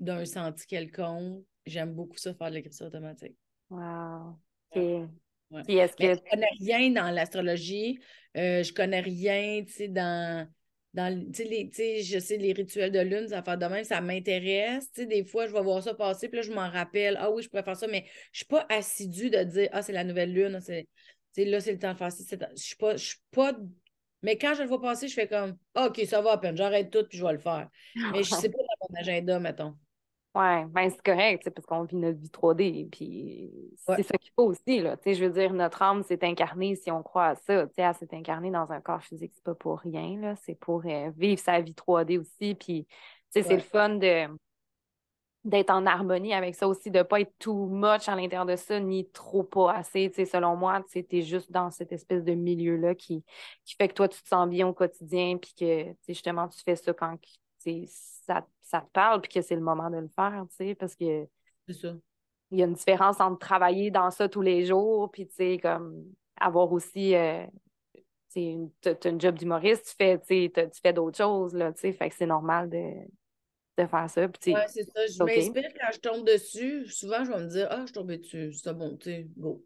d'un senti quelconque, j'aime beaucoup ça, faire de l'écriture automatique. Wow. Je ne connais rien dans l'astrologie, Je euh, je connais rien, tu sais, dans dans les, je sais, les rituels de lune, ça fait de même, ça m'intéresse. Des fois, je vais voir ça passer, puis là, je m'en rappelle. Ah oui, je pourrais faire ça, mais je suis pas assidue de dire Ah, c'est la nouvelle lune, ah, c'est, là, c'est le temps de faire ça. Je suis pas, je suis pas. Mais quand je le vois passer, je fais comme OK, ça va à peine, j'arrête tout, puis je vais le faire. Mais je sais [laughs] pas dans mon agenda, mettons. Oui, ben c'est correct, parce qu'on vit notre vie 3D, puis c'est ça qu'il faut aussi, là. je veux dire, notre âme s'est incarnée, si on croit à ça, tu sais, elle s'est incarnée dans un corps physique, c'est pas pour rien, là. C'est pour euh, vivre sa vie 3D aussi, puis, sais c'est le fun de d'être en harmonie avec ça aussi, de pas être too much à l'intérieur de ça, ni trop pas assez. tu sais selon moi, tu es juste dans cette espèce de milieu-là qui, qui fait que toi, tu te sens bien au quotidien, puis que tu justement, tu fais ça quand tu ça te ça te parle puis que c'est le moment de le faire, tu sais, parce que. Il y a une différence entre travailler dans ça tous les jours, puis tu sais, comme avoir aussi. c'est euh, tu une, job d'humoriste, tu fais, tu fais d'autres choses, là, tu sais, fait que c'est normal de, faire ça. Oui, c'est ça. Je m'inspire quand je tombe dessus. Souvent, je vais me dire Ah, je tombe dessus. C'est bon, tu sais, go.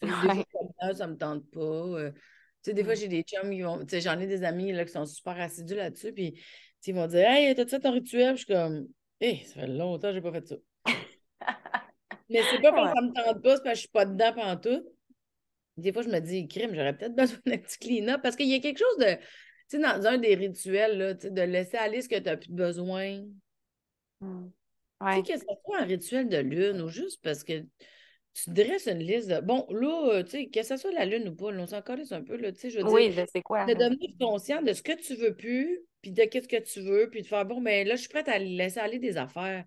ça me tente pas. Euh, tu sais, des fois, mm. j'ai des chums, j'en ai des amis là, qui sont super assidus là-dessus, puis ils vont dire Hey, t'as-tu fait ton rituel? je suis comme Hé, «Eh, ça fait longtemps que j'ai pas fait ça. Mais c'est pas [laughs] parce que ça me tente pas, c'est parce que je suis pas dedans tout. Des fois, je me dis, crime, j'aurais peut-être besoin d'un petit clean-up parce qu'il y a quelque chose de. Tu sais, dans un des rituels, là, de laisser aller ce que tu n'as plus besoin. Mm. Tu sais, que ce soit un rituel de lune ou juste parce que tu dresses une liste de. Bon, là, euh, tu sais, que ce soit la lune ou pas, on s'en connaît un peu, là, tu sais, je veux dire. De hein. devenir conscient de ce que tu veux plus, puis de qu'est-ce que tu veux, puis de faire, bon, mais là, je suis prête à laisser aller des affaires.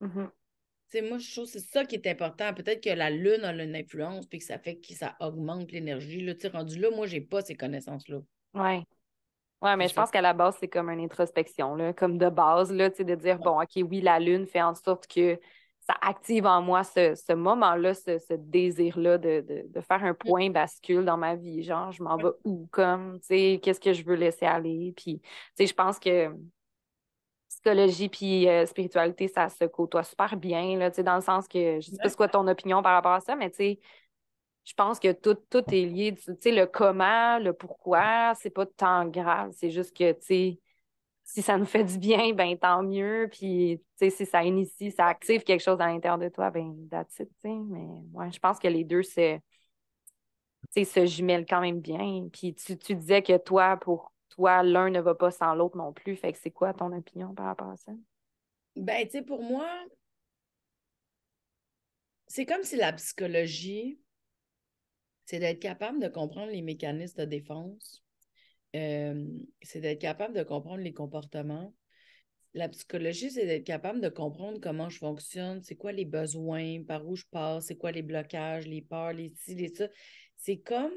Mm tu moi, je trouve que c'est ça qui est important. Peut-être que la lune a une influence, puis que ça fait que ça augmente l'énergie, tu rendu là, moi, je n'ai pas ces connaissances-là. Oui. Oui, mais je pense qu'à la base, c'est comme une introspection, là, comme de base, là, de dire, bon, OK, oui, la Lune fait en sorte que ça active en moi ce, moment-là, ce, désir-là de, faire un mm. point bascule dans ma vie. Genre, je m'en vais où, comme, tu sais, qu'est-ce que je veux laisser aller. Puis, tu sais, je pense que psychologie puis euh, spiritualité, ça se côtoie super bien, là, tu sais, dans le sens que, je sais pas ce que ton opinion par rapport à ça, mais tu sais, je pense que tout, tout est lié, tu sais, le comment, le pourquoi, c'est pas tant grave, c'est juste que, tu sais, si ça nous fait du bien, ben tant mieux. Puis, si ça initie, ça active quelque chose à l'intérieur de toi, ben that's it, tu sais. Mais ouais, je pense que les deux se, se jumellent quand même bien. Puis tu, tu disais que toi, pour toi, l'un ne va pas sans l'autre non plus. Fait que c'est quoi ton opinion par rapport à ça? Ben, tu sais, pour moi, c'est comme si la psychologie, c'est d'être capable de comprendre les mécanismes de défense c'est d'être capable de comprendre les comportements. La psychologie, c'est d'être capable de comprendre comment je fonctionne, c'est quoi les besoins, par où je passe, c'est quoi les blocages, les peurs, les ci, les ça. C'est comme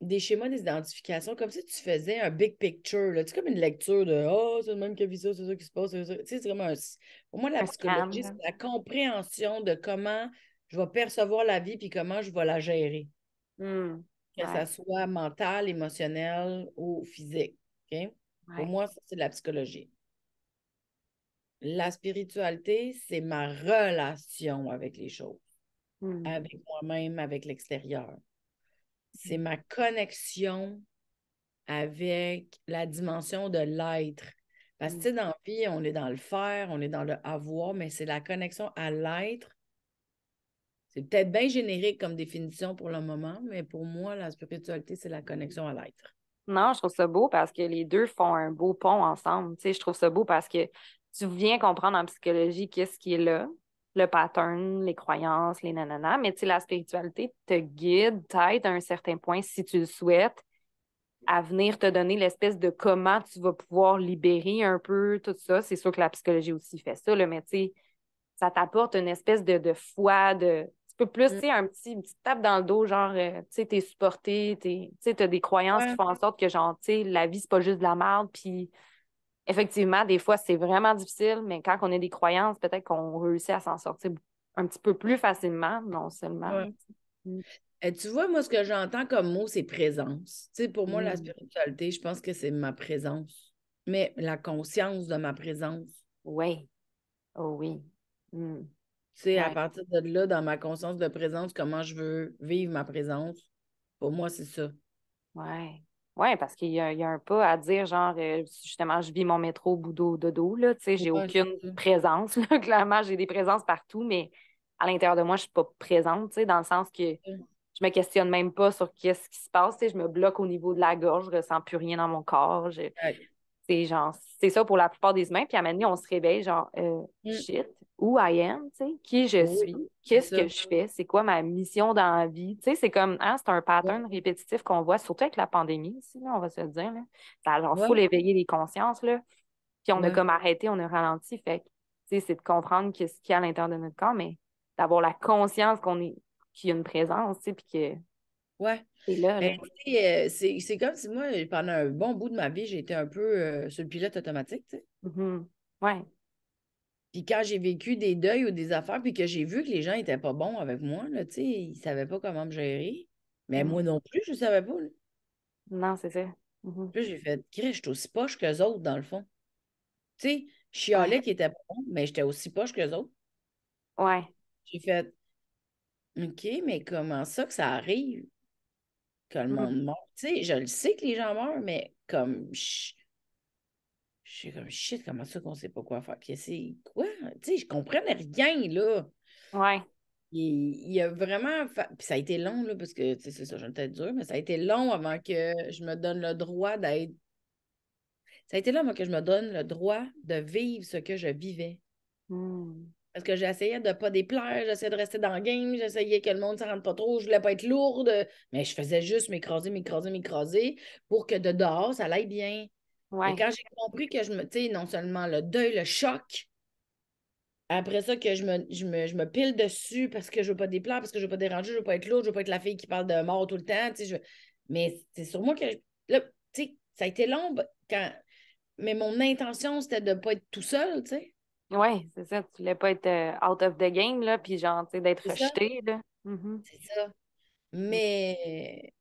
des schémas d'identification, comme si tu faisais un big picture. Là. C'est comme une lecture de oh, c'est le même qui vu ça, c'est ça qui se passe. Pour moi, la psychologie, c'est la compréhension de comment je vais percevoir la vie puis comment je vais la gérer. Mmh que ça soit mental, émotionnel ou physique. Pour moi, c'est de la psychologie. La spiritualité, c'est ma relation avec les choses, hmm. avec moi-même, avec l'extérieur. C'est hmm. ma connexion avec la dimension de l'être. Parce que, hmm. dans la vie, on est dans le faire, on est dans le avoir, mais c'est la connexion à l'être c'est peut-être bien générique comme définition pour le moment, mais pour moi, la spiritualité, c'est la connexion à l'être. Non, je trouve ça beau parce que les deux font un beau pont ensemble. Tu je trouve ça beau parce que tu viens comprendre en psychologie qu'est-ce qui est là, le pattern, les croyances, les nanana, mais tu sais, la spiritualité te guide, t'aide à un certain point, si tu le souhaites, à venir te donner l'espèce de comment tu vas pouvoir libérer un peu tout ça. C'est sûr que la psychologie aussi fait ça, là, mais ça t'apporte une espèce de foi, de petit peu plus, mm. un petit, tape dans le dos, genre, euh, tu sais, t'es supporté, tu sais, t'as des croyances qui font en sorte que, genre, tu sais, la vie, c'est pas juste de la merde, puis effectivement, des fois, c'est vraiment difficile, mais quand on a des croyances, peut-être qu'on réussit à s'en sortir un petit peu plus facilement, non seulement. Mm. Eh, tu vois, moi, ce que j'entends comme mot, c'est présence. Tu sais, pour moi, la mm. spiritualité, je pense que c'est ma présence, mais la conscience de ma présence. Oui. Oh oui sais, à partir de là, dans ma conscience de présence, comment je veux vivre ma présence, pour moi, c'est ça. Ouais. Oui, parce qu'il y, a un pas à dire, genre, euh, justement, je vis mon métro boudou dodo, là, tu sais, j'ai aucune présence, [laughs] clairement, j'ai des présences partout, mais à l'intérieur de moi, je suis pas présente, tu sais, dans le sens que je me questionne même pas sur qu'est-ce qui se passe, tu sais, je me bloque au niveau de la gorge, je ressens plus rien dans mon corps, c'est c'est ça pour la plupart des humains. Puis à un on se réveille, genre, euh, mm. shit, où I am, tu sais, qui je suis, qu'est-ce que je fais, c'est quoi ma mission dans la vie. Tu sais, c'est comme, hein, c'est un pattern répétitif qu'on voit, surtout avec la pandémie ici, on va se le dire. Là. faut l'éveiller les consciences, là. Puis on a comme arrêté, on a ralenti. Fait tu sais, c'est de comprendre quest ce qu'il y a à l'intérieur de notre corps, mais d'avoir la conscience qu'on est, qu'il y a une présence, tu sais, puis que Ouais. Ben, euh, c'est c'est comme si moi, pendant un bon bout de ma vie, j'étais un peu euh, sur le pilote automatique, tu sais. Mm-hmm. Ouais. Puis quand j'ai vécu des deuils ou des affaires, puis que j'ai vu que les gens n'étaient pas bons avec moi, là, tu sais, ils ne savaient pas comment me gérer. Mais mm-hmm. moi non plus, je ne savais pas. Non, c'est ça. Mm Puis j'ai fait, je suis aussi poche qu'eux autres, dans le fond. Tu sais, je chialais qui était bon, mais j'étais aussi poche qu'eux autres. Ouais. J'ai fait, OK, mais comment ça que ça arrive? que le monde meurt. Tu sais, je le sais que les gens meurent, mais comme je suis comme shit, comment ça qu'on sait pas quoi faire? Puis c'est quoi? Tu sais, je comprenais rien, là. Ouais. Il, y a vraiment. Puis ça a été long, là, parce que, c'est ça, j'ai une tête dure, mais ça a été long avant que je me donne le droit d'être. Ça a été long avant que je me donne le droit de vivre ce que je vivais. Mm. Parce que j'essayais de ne pas déplaire, j'essayais de rester dans le game, j'essayais que le monde ne s'en pas trop, je voulais pas être lourde, mais je faisais juste m'écraser, m'écraser, m'écraser pour que de dehors, ça aille bien. Et quand j'ai compris que je me, tu sais, non seulement le deuil, le choc, après ça, que je me, je me, pile dessus parce que je veux pas déplaire, parce que je veux pas déranger, je veux pas être lourde, je veux pas être la fille qui parle de mort tout le temps, tu sais, mais c'est sur moi que, là, tu sais, ça a été long ben, quand... mais mon intention, c'était de ne pas être tout seul, tu sais. Oui, c'est ça. Tu voulais pas être euh, out of the game, là, puis genre, tu sais, d'être rejeté, là. Mm-hmm. C'est ça. Mm. Mais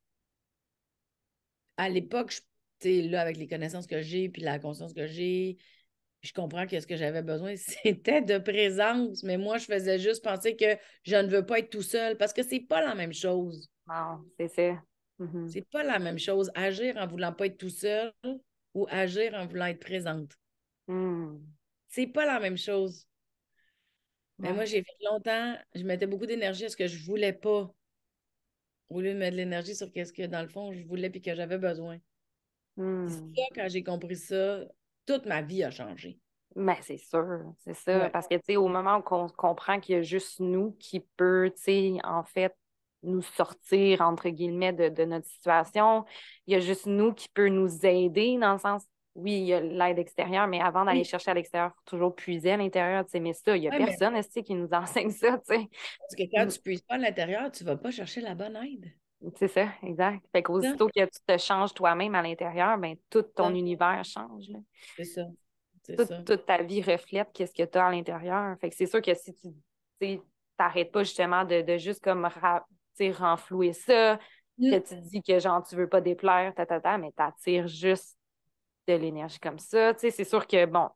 à l'époque, tu là, avec les connaissances que j'ai, puis la conscience que j'ai, je comprends que ce que j'avais besoin, [laughs] c'était de présence. Mais moi, je faisais juste penser que je ne veux pas être tout seul parce que c'est pas la même chose. Non, c'est ça. Mm-hmm. C'est pas la même chose. Agir en voulant pas être tout seul ou agir en voulant être présente. Mm. C'est pas la même chose. Mais ben, moi, j'ai fait longtemps, je mettais beaucoup d'énergie à ce que je voulais pas. Au lieu de mettre de l'énergie sur ce que, dans le fond, je voulais et que j'avais besoin. C'est hmm. Ça, quand j'ai compris ça, toute ma vie a changé. Mais ben, c'est sûr, c'est ça. Parce que, tu sais, au moment où on comprend qu'il y a juste nous qui peut, tu sais, en fait, nous sortir, entre guillemets, de, de, notre situation. Il y a juste nous qui peut nous aider dans le sens, oui, il y a l'aide extérieure, mais avant d'aller chercher à l'extérieur, faut toujours puiser à l'intérieur. Mais ça, il n'y a personne qui nous [laughs] enseigne ça. Parce que quand tu ne puises pas à l'intérieur, tu ne vas pas chercher la bonne aide. C'est ça, exact. Fait qu'aussitôt que tu te changes toi-même à l'intérieur, ben, tout ton univers change. C'est ça. Toute ta vie reflète qu'est-ce que tu as à l'intérieur. Fait que c'est sûr que si tu t'arrêtes pas justement de, juste comme renflouer ça, que tu dis que genre tu veux pas déplaire, ta, tu attires juste de l'énergie comme ça. C'est sûr que, bon,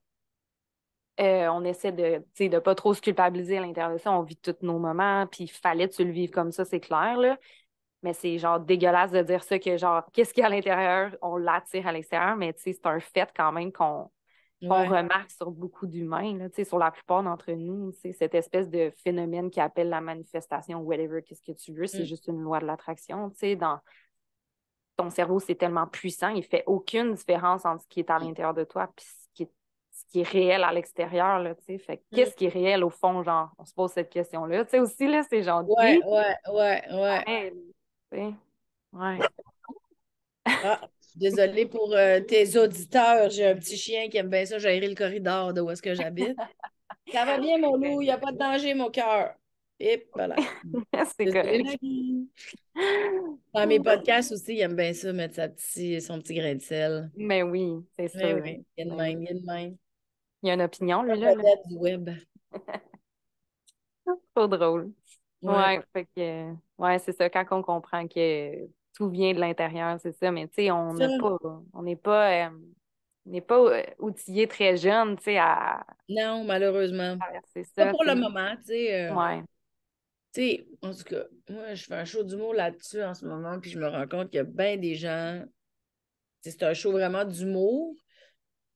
euh, on essaie de ne de pas trop se culpabiliser à l'intérieur de ça. On vit tous nos moments, puis il fallait tu le vives comme ça, c'est clair. Là. Mais c'est genre dégueulasse de dire ça, que genre, [laughs] qu'est-ce qu'il y a à l'intérieur, on l'attire à l'extérieur, mais c'est un fait quand même qu'on remarque sur beaucoup d'humains, sur la plupart d'entre nous. Cette espèce de phénomène qui appelle la manifestation, whatever, qu'est-ce que tu veux, c'est mm. juste une loi de l'attraction. tu sais, Dans ton cerveau, c'est tellement puissant, il fait aucune différence entre ce qui est à mm. l'intérieur de toi et ce qui est, réel à l'extérieur. Mm. qu'est-ce qui est réel au fond, genre? On se pose cette question-là. Tu sais, aussi, là, c'est genre... Ouais, ouais, ouais, ouais. Ah, désolée pour euh, tes auditeurs. J'ai un petit chien qui aime bien ça J'ai gérer le corridor de où est-ce que j'habite. ça va bien, mon loup. Il n'y a pas de danger, mon cœur. Et voilà. [laughs] c'est cool. Dans mes podcasts aussi, il aime bien ça, mettre sa petit, son petit grain de sel. Mais oui, c'est ça. Oui. Il y a il y a Il y a une opinion, lui, là. là. du web. [laughs] Trop drôle. Ouais, que, ouais, c'est ça. Quand on comprend que tout vient de l'intérieur, c'est ça. Mais tu sais, on n'est pas, on n'est pas, euh, n'est pas euh, outillé très jeune, tu sais, à... Non, malheureusement. C'est ça. pour le moment, tu sais. Euh, ouais sais, en tout cas, moi, je fais un show d'humour là-dessus en ce moment, puis je me rends compte qu'il y a bien des gens. C'est un show vraiment d'humour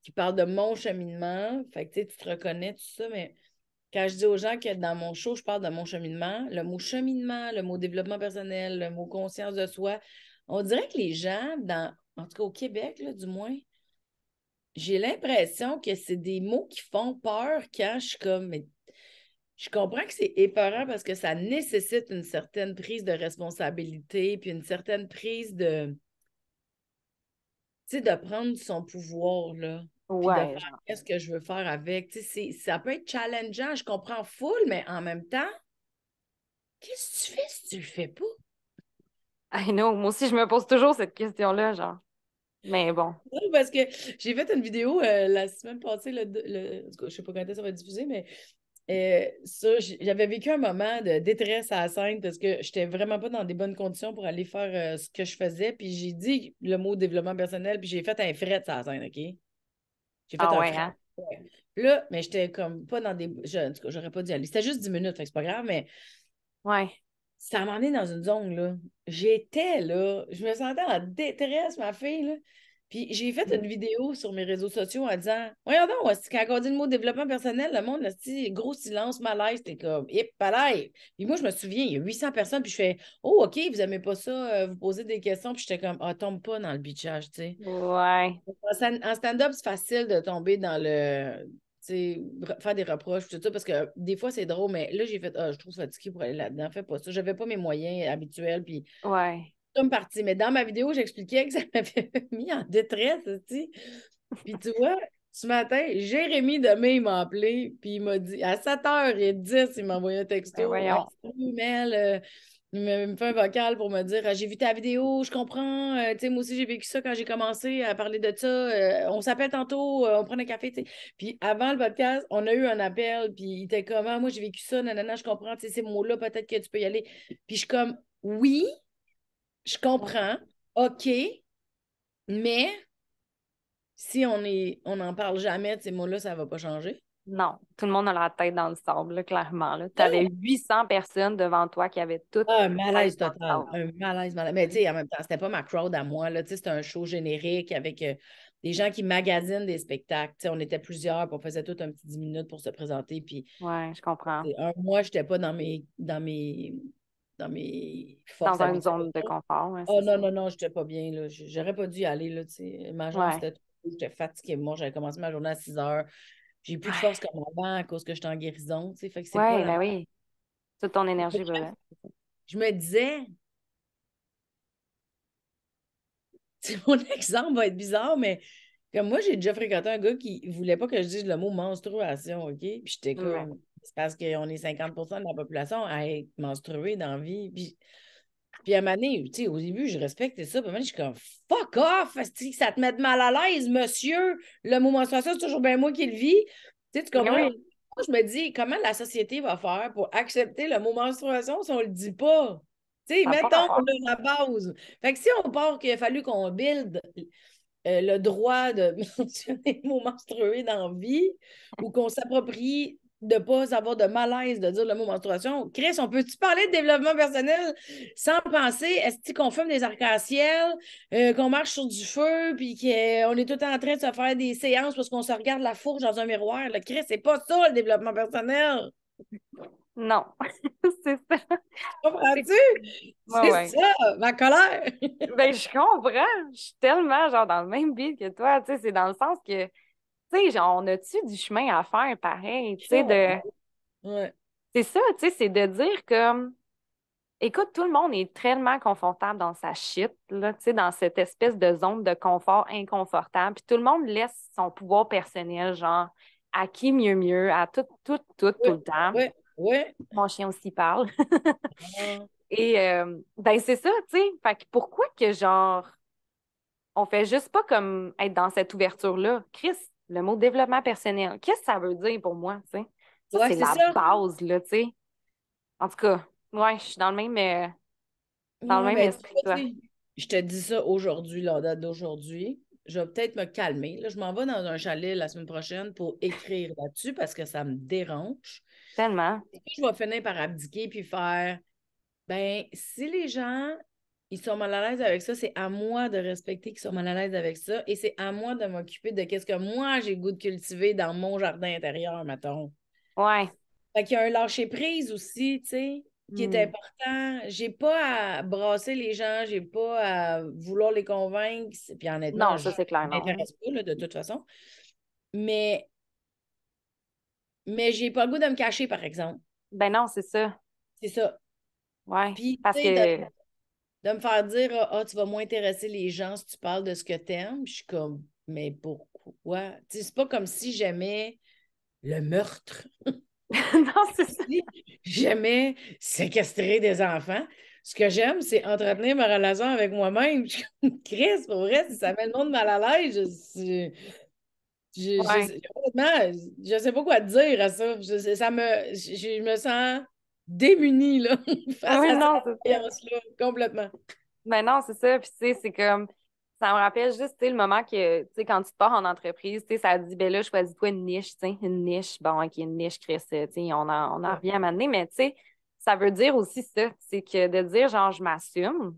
qui parle de mon cheminement. Fait que tu te reconnais, tout ça, mais quand je dis aux gens que dans mon show, je parle de mon cheminement, le mot cheminement, le mot développement personnel, le mot conscience de soi, on dirait que les gens, dans, en tout cas au Québec, du moins, j'ai l'impression que c'est des mots qui font peur quand je suis comme, je comprends que c'est épeurant parce que ça nécessite une certaine prise de responsabilité, puis une certaine prise de. Tu sais, de prendre son pouvoir, là. Ouais. Qu'est-ce que je veux faire avec? Tu sais, ça peut être challengeant, je comprends full, mais en même temps, qu'est-ce que tu fais si tu le fais pas? I know, moi aussi, je me pose toujours cette question-là, genre. Mais bon. parce que j'ai fait une vidéo euh, la semaine passée, le, le, je sais pas quand ça va être mais et ça, j'avais vécu un moment de détresse à la scène parce que j'étais vraiment pas dans des bonnes conditions pour aller faire euh, ce que je faisais. Puis j'ai dit le mot développement personnel, puis j'ai fait un fret à la scène, OK? J'ai fait ah un fret. Hein? Là, mais j'étais comme pas dans des. Je, en j'aurais pas dû aller. C'était juste 10 minutes, c'est pas grave, mais. Ouais. Ça m'a est dans une zone, là. J'étais, là. Je me sentais en détresse, ma fille, puis j'ai fait une vidéo sur mes réseaux sociaux en disant Voyons quand on dit le mot développement personnel, le monde, a dit gros silence, malaise, t'es comme hip, palais. Puis moi, je me souviens, il y a 800 personnes, puis je fais Oh, OK, vous aimez pas ça, euh, vous posez des questions, puis j'étais comme Ah, tombe pas dans le bitchage, tu sais. Ouais. En stand-up, c'est facile de tomber dans le. faire des reproches, tout ça, parce que des fois, c'est drôle, mais là, j'ai fait Ah, je trouve fatigué pour aller là-dedans, fais pas ça. J'avais pas mes moyens habituels, puis. Ouais comme partie. Mais dans ma vidéo, j'expliquais que ça [laughs] m'avait mis en détresse aussi. Puis tu vois, ce matin, Jérémy demain, il m'a appelé, puis il m'a dit à 7h10, il m'a envoyé un texto. Ben euh, il m'a fait un vocal pour me dire ah, J'ai vu ta vidéo, je comprends. Euh, tu sais moi aussi, j'ai vécu ça quand j'ai commencé à parler de ça. Euh, on s'appelle tantôt, on prend un café. sais Puis avant le podcast, on a eu un appel, puis il était comme ah, Moi, j'ai vécu ça, nanana, je comprends. tu sais Ces mots-là, peut-être que tu peux y aller. Puis je suis comme Oui, je comprends, OK, mais si on on n'en parle jamais de ces mots-là, ça ne va pas changer. Non, tout le monde a la tête dans le sable, clairement. Tu avais 800 personnes devant toi qui avaient tout Un malaise total. Un malaise, malaise. Mais tu sais, en même temps, c'était pas ma crowd à moi. C'était un show générique avec euh, des gens qui magasinent des spectacles. on était plusieurs, on faisait tout un petit 10 minutes pour se présenter. Oui, je comprends. Un mois, je n'étais pas dans mes, dans mes dans mes forces. Dans une zone de confort. oh non, non, non, je n'étais pas bien. J'aurais pas dû y aller. Là, ma journée, J'étais fatiguée. Moi, j'avais commencé ma journée à 6 heures. J'ai plus de force comme avant à cause que j'étais en guérison. Oui, c'est ben oui. Toute ton énergie Je me disais. [laughs] mon exemple va être bizarre, mais comme moi, j'ai déjà fréquenté un gars qui voulait pas que je dise le mot menstruation, OK? Puis j'étais comme. C'est parce qu'on est 50 de la population à être menstruée dans la vie. Puis, à un moment donné, au début, je respectais ça. Puis à je suis comme fuck off, ça te met mal à l'aise, monsieur. Le mot menstruation, c'est toujours bien moi qui le vis. Tu sais, tu ben Moi, je me dis, comment la société va faire pour accepter le mot menstruation si on ne le dit pas? Tu sais, mettons la base. Fait que si on part qu'il a fallu qu'on build euh, le droit de [laughs] mentionner le mot menstrué dans vie ou qu'on s'approprie de ne pas avoir de malaise de dire le mot menstruation. Chris, on peut-tu parler de développement personnel sans penser, est-ce qu'on fume des arcs-en-ciel, euh, qu'on marche sur du feu, puis qu'on euh, est tout en train de se faire des séances parce qu'on se regarde la fourche dans un miroir? le Chris, c'est pas ça le développement personnel! Non, [laughs] c'est ça. Comprends-tu? c'est ça, ma colère! ben, je comprends. Je suis tellement genre dans le même beat que toi. Tu sais, c'est dans le sens que tu sais, genre on a-tu du chemin à faire pareil, de... C'est ça, tu sais, c'est de dire que, écoute, tout le monde est tellement confortable dans sa shit, là, tu sais, dans cette espèce de zone de confort inconfortable, puis tout le monde laisse son pouvoir personnel, genre, à qui mieux mieux, à tout, tout, tout, tout le temps. Mon chien aussi parle. [laughs] Et, euh, ben, c'est ça, tu sais, pourquoi que, genre, on fait juste pas comme être dans cette ouverture-là. Chris, le mot développement personnel. Qu'est-ce que ça veut dire pour moi? T'sais? Ça, c'est la ça. base, là, tu sais. En tout cas, ouais, je suis dans le même, euh, dans le même ben, esprit Je te dis ça aujourd'hui, la date d'aujourd'hui. Je vais peut-être me calmer. je m'en vais dans un chalet la semaine prochaine pour écrire là-dessus parce que ça me dérange. Tellement. je vais finir par abdiquer puis faire ben si les gens ils sont mal à l'aise avec ça, c'est à moi de respecter qu'ils sont mal à l'aise avec ça et c'est à moi de m'occuper de qu'est-ce que moi j'ai goût de cultiver dans mon jardin intérieur, mettons. Ouais. Fait qu'il y a un lâcher prise aussi, tu sais, qui est hmm. important. J'ai pas à brasser les gens, j'ai pas à vouloir les convaincre. Puis honnêtement, non, ça c'est clair. m'intéresse Pas, là, de toute façon. Mais, mais j'ai pas le goût de me cacher, par exemple. Ben non, c'est ça. C'est ça. Ouais. Puis, parce que de me faire dire Ah, oh, tu vas moins intéresser les gens si tu parles de ce que t'aimes. Je suis comme Mais pourquoi? c'est pas comme si j'aimais le meurtre. [laughs] non, c'est ça. J'aimais séquestrer des enfants. Ce que j'aime, c'est entretenir ma relation avec moi-même. [laughs] Je suis comme Chris, pour vrai, si ça met le monde mal à l'aise, je, je, je, sais pas quoi dire à ça. ça me, je me sens démunis là, [laughs] face à non, là complètement. Ben non, c'est ça. Puis, tu sais, c'est comme. Ça me rappelle juste, le moment que, tu sais, quand tu pars en entreprise, tu sais, ça dit, ben là, choisis-toi une niche, tu sais, une niche. Bon, une niche, Chris, tu sais, on en, on revient à m'amener, mais tu sais, ça veut dire aussi ça, c'est que de dire, genre, je m'assume,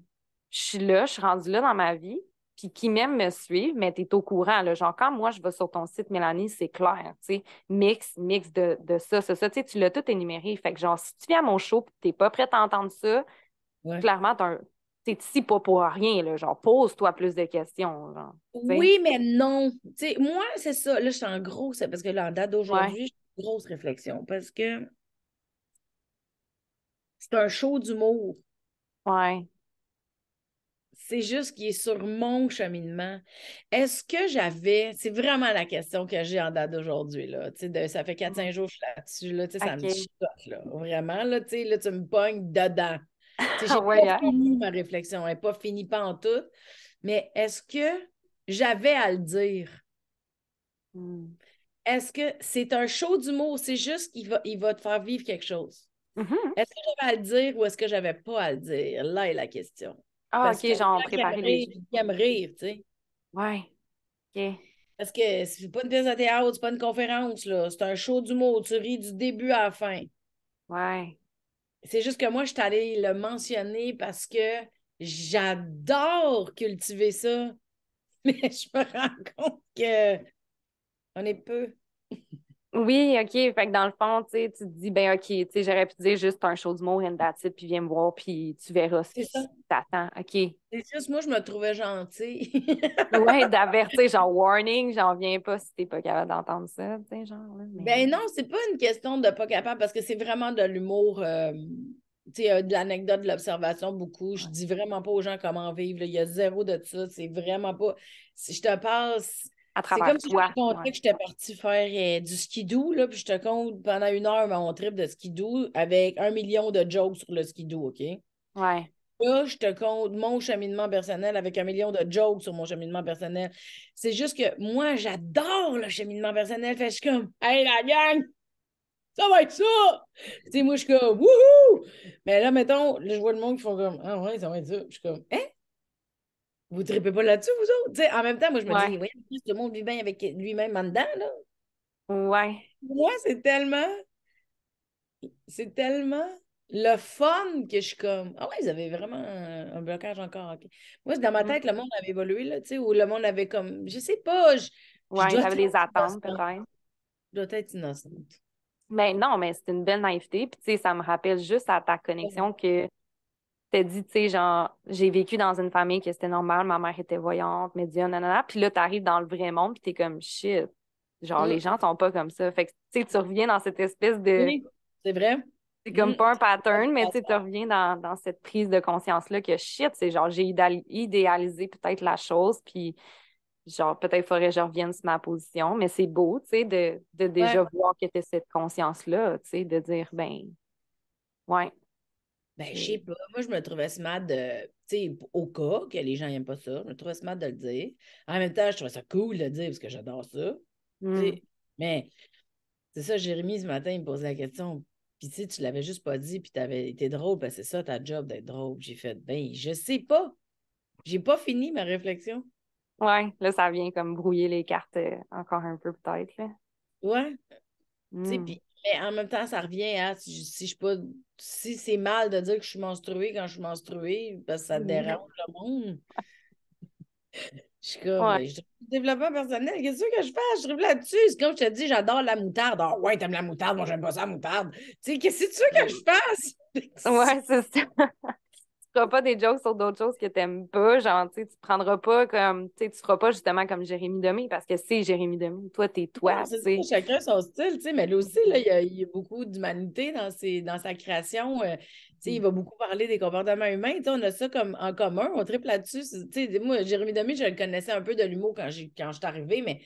je suis là, je suis rendue là dans ma vie, puis qui m'aime me suivre, mais tu es au courant. genre, quand moi, je vais sur ton site, Mélanie, c'est clair. Tu sais, mix, mix de, ça, ça, ça. Tu l'as tout énuméré. Fait que, genre, si tu viens à mon show et tu n'es pas prêt à entendre ça, clairement, tu T'es ici pas pour rien, là, genre pose-toi plus de questions. oui, mais non. sais, moi, c'est ça. Là, je suis en gros, c'est parce que là, en date d'aujourd'hui, une grosse réflexion parce que c'est un show d'humour. Ouais. C'est juste qu'il est sur mon cheminement. Est-ce que j'avais, c'est vraiment la question que j'ai en date d'aujourd'hui, ça fait 4-5 mm. jours que je suis là-dessus, ça me choque, vraiment, là, tu me pognes dedans. [laughs] J'ai pas hein. fini ma réflexion, elle n'est pas finie pas en tout, mais est-ce que j'avais à le dire? Mm. Est-ce que c'est un show d'humour, c'est juste qu'il va, il va te faire vivre quelque chose? Mm-hmm. Est-ce que j'avais à le dire ou est-ce que j'avais pas à le dire? Là est la question. Ah, ok, genre préparer les. Qui rire, tu sais. Ouais. OK. Parce que c'est pas une pièce de théâtre, c'est pas une conférence, là. C'est un show d'humour. Tu ris du début à la fin. Ouais. C'est juste que moi, je suis allée le mentionner parce que j'adore cultiver ça. [laughs] Mais je me rends compte que on est peu. Oui, OK. Fait que dans le fond, tu te dis, ben OK, tu j'aurais pu dire juste un show d'humour, and that's it, puis viens me voir, puis tu verras si t'attends OK. C'est juste, moi, je me trouvais gentille. Ben ouais, [laughs] d'avertir, genre warning, j'en viens pas si t'es pas capable d'entendre ça, tu sais, genre. Mais... Ben non, c'est pas une question de pas capable, parce que c'est vraiment de l'humour. Euh, tu sais, euh, de l'anecdote, de l'observation, beaucoup. Je dis vraiment pas aux gens comment vivre. Il y a zéro de ça. C'est vraiment pas. Si je te parle, c'est comme si je te contais que j'étais partie faire euh, du skidoo, là, puis je te compte pendant une heure mon trip de skidoo avec un million de jokes sur le skidoo, OK? Ouais. Là, je te compte mon cheminement personnel avec un million de jokes sur mon cheminement personnel. C'est juste que moi, j'adore le cheminement personnel. Fait que je suis comme, hey, la gang, ça va être ça! c'est moi, je suis comme, wouhou! Mais là, mettons, je vois le monde qui font comme, ah ouais, ça va être ça. Je suis comme, hein? Vous ne tripez pas là-dessus, vous autres? en même temps, moi, je me dis, voyons, le monde vit bien avec lui-même en dedans, là. Ouais. Moi, c'est tellement. C'est tellement le fun que je suis comme. Ah ouais, ils avaient vraiment un, blocage encore. Moi, dans ma mm. tête, le monde avait évolué, là, tu sais, ou le monde avait comme. Je sais pas. Je, ouais, j'avais des attentes, peut-être. Je dois être innocente. Mais non, mais c'est une belle naïveté. Puis, tu sais, ça me rappelle juste à ta connexion que t'es dit, tu sais, genre, j'ai vécu dans une famille que c'était normal, ma mère était voyante, mais non nanana. Puis là, tu arrives dans le vrai monde, puis es comme shit. Genre, les mm. gens sont pas comme ça. Fait que, tu tu reviens dans cette espèce de. c'est vrai. C'est comme mm. pas un pattern, mais tu reviens dans, cette prise de conscience-là que shit, c'est genre, j'ai idéalisé peut-être la chose, puis genre, peut-être faudrait que je revienne sur ma position, mais c'est beau, tu sais, de, déjà voir que tu cette conscience-là, tu sais, de dire, ben, ouais, ben, je sais pas. Moi, je me trouvais smart de. Tu sais, au cas que les gens n'aiment pas ça, je me trouvais smart de le dire. En même temps, je trouvais ça cool de le dire parce que j'adore ça. Mmh. Mais c'est ça, Jérémy, ce matin, il me posait la question. Puis, tu sais, tu l'avais juste pas dit, puis tu avais été drôle, parce c'est ça ta job d'être drôle. J'ai fait, ben, je sais pas. J'ai pas fini ma réflexion. Ouais, là, ça vient comme brouiller les cartes euh, encore un peu, peut-être. Ouais. Tu sais, mmh. puis mais en même temps, ça revient hein, si, je si c'est mal de dire que je suis menstruée quand je suis menstruée, parce que ça mm-hmm. dérange le monde. [laughs] Je suis comme, ben, développement personnel, qu'est-ce que je fais? Je trouve là-dessus. C'est comme je te dis, j'adore la moutarde. Ouais, oh, ouais, t'aimes la moutarde, moi j'aime pas ça, la moutarde. Tu sais, qu'est-ce que tu veux que je fasse? ouais, c'est ça. [laughs] Tu feras pas des jokes sur d'autres choses que t'aimes pas. Genre, tu tu prendras pas comme, tu tu feras pas justement comme Jérémy Demy, parce que c'est Jérémy Demy. Toi, tu es toi. C'est chacun son style, tu sais. Mais là aussi, il y, a, beaucoup d'humanité dans, dans sa création. Euh, tu sais, il va beaucoup parler des comportements humains. on a ça comme en commun. On triple là-dessus. Tu sais, moi, Jérémy Domi je le connaissais un peu de l'humour quand, quand je suis arrivée, mais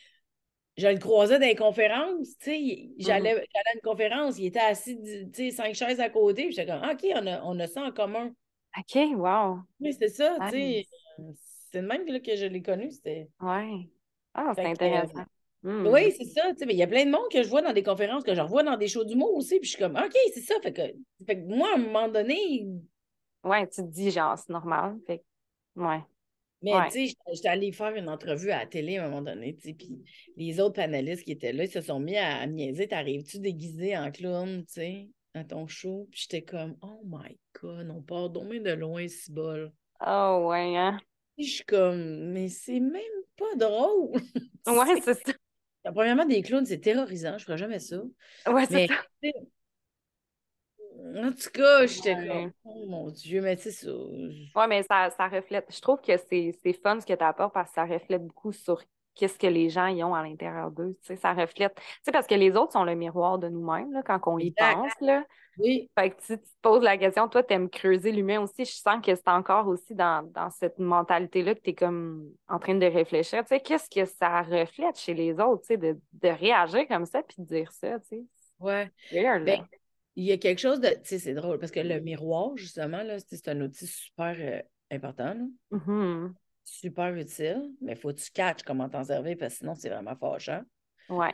je le croisais dans les conférences, tu sais, mm-hmm. j'allais à une conférence, il était assis, tu sais, cinq chaises à côté, j'étais comme, ah, OK, on a, on a ça en commun. OK, wow. Oui, c'est ça, tu sais. Euh, c'est le même là, que je l'ai connu. C'était... Ouais. Ah, c'est intéressant. Euh, hmm. Oui, c'est ça. Tu sais, mais il y a plein de monde que je vois dans des conférences, que je revois dans des shows du d'humour aussi. Puis je suis comme, OK, c'est ça. Fait que, moi, à un moment donné. Oui, tu te dis, genre, c'est normal. Fait ouais. Mais tu sais, j'étais allée faire une entrevue à la télé à un moment donné, tu puis les autres panélistes qui étaient là, ils se sont mis à, niaiser. t'arrives-tu déguisé en clown, tu sais? ton show. Puis j'étais comme, oh my God, on part dormir de loin, ce bol. Oh, ah ouais, hein? je suis comme, mais c'est même pas drôle. [laughs] Ouais, c'est ça. Ben, premièrement, des clowns, c'est terrorisant. Je ferais jamais ça. Ouais, c'est ça. En tout cas, j'étais comme, oh mon Dieu, mais tu sais, ça. Oui, mais ça, ça reflète. Je trouve que c'est fun ce que tu apportes parce que ça reflète beaucoup sur qu'est-ce que les gens y ont à l'intérieur d'eux. Tu ça reflète. Tu sais, parce que les autres sont le miroir de nous-mêmes quand on y pense. Là. Oui. Fait que tu te poses la question, toi, tu aimes creuser l'humain aussi. Je sens que c'est encore aussi dans, cette mentalité-là que tu es comme en train de réfléchir. Tu sais, qu'est-ce que ça reflète chez les autres, tu sais, de, réagir comme ça puis de dire ça, tu sais. Ouais. Ben, il y a quelque chose de. Tu sais, c'est drôle parce que le miroir, justement, c'est un outil super euh, important. Mm-hmm super utile, mais faut que tu catches comment t'en servir parce que sinon, c'est vraiment fâchant. Ouais.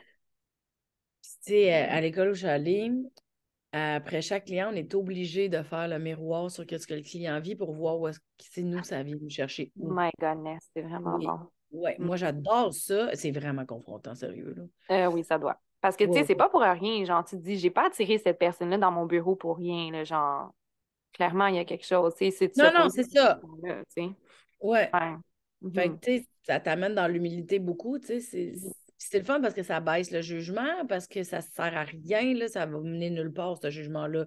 Puis, tu sais, euh, mm. à l'école où j'allais, après chaque client, on est obligé de faire le miroir sur ce que le client vit pour voir où est-ce que c'est nous, ça vient nous chercher. Oh my goodness, c'est vraiment bon. Oui, mm. moi, j'adore ça. C'est vraiment confrontant, sérieux. Euh, oui, ça doit. Parce que, tu sais, c'est pas pour rien. Genre, tu te dis, j'ai pas attiré cette personne-là dans mon bureau pour rien. genre, clairement, il y a quelque chose. C'est non, non, c'est ça. Ouais. Mm-hmm. ça t'amène dans l'humilité beaucoup, tu sais, c'est... le fun parce que ça baisse le jugement, parce que ça ne sert à rien, là, ça va mener nulle part, ce jugement-là.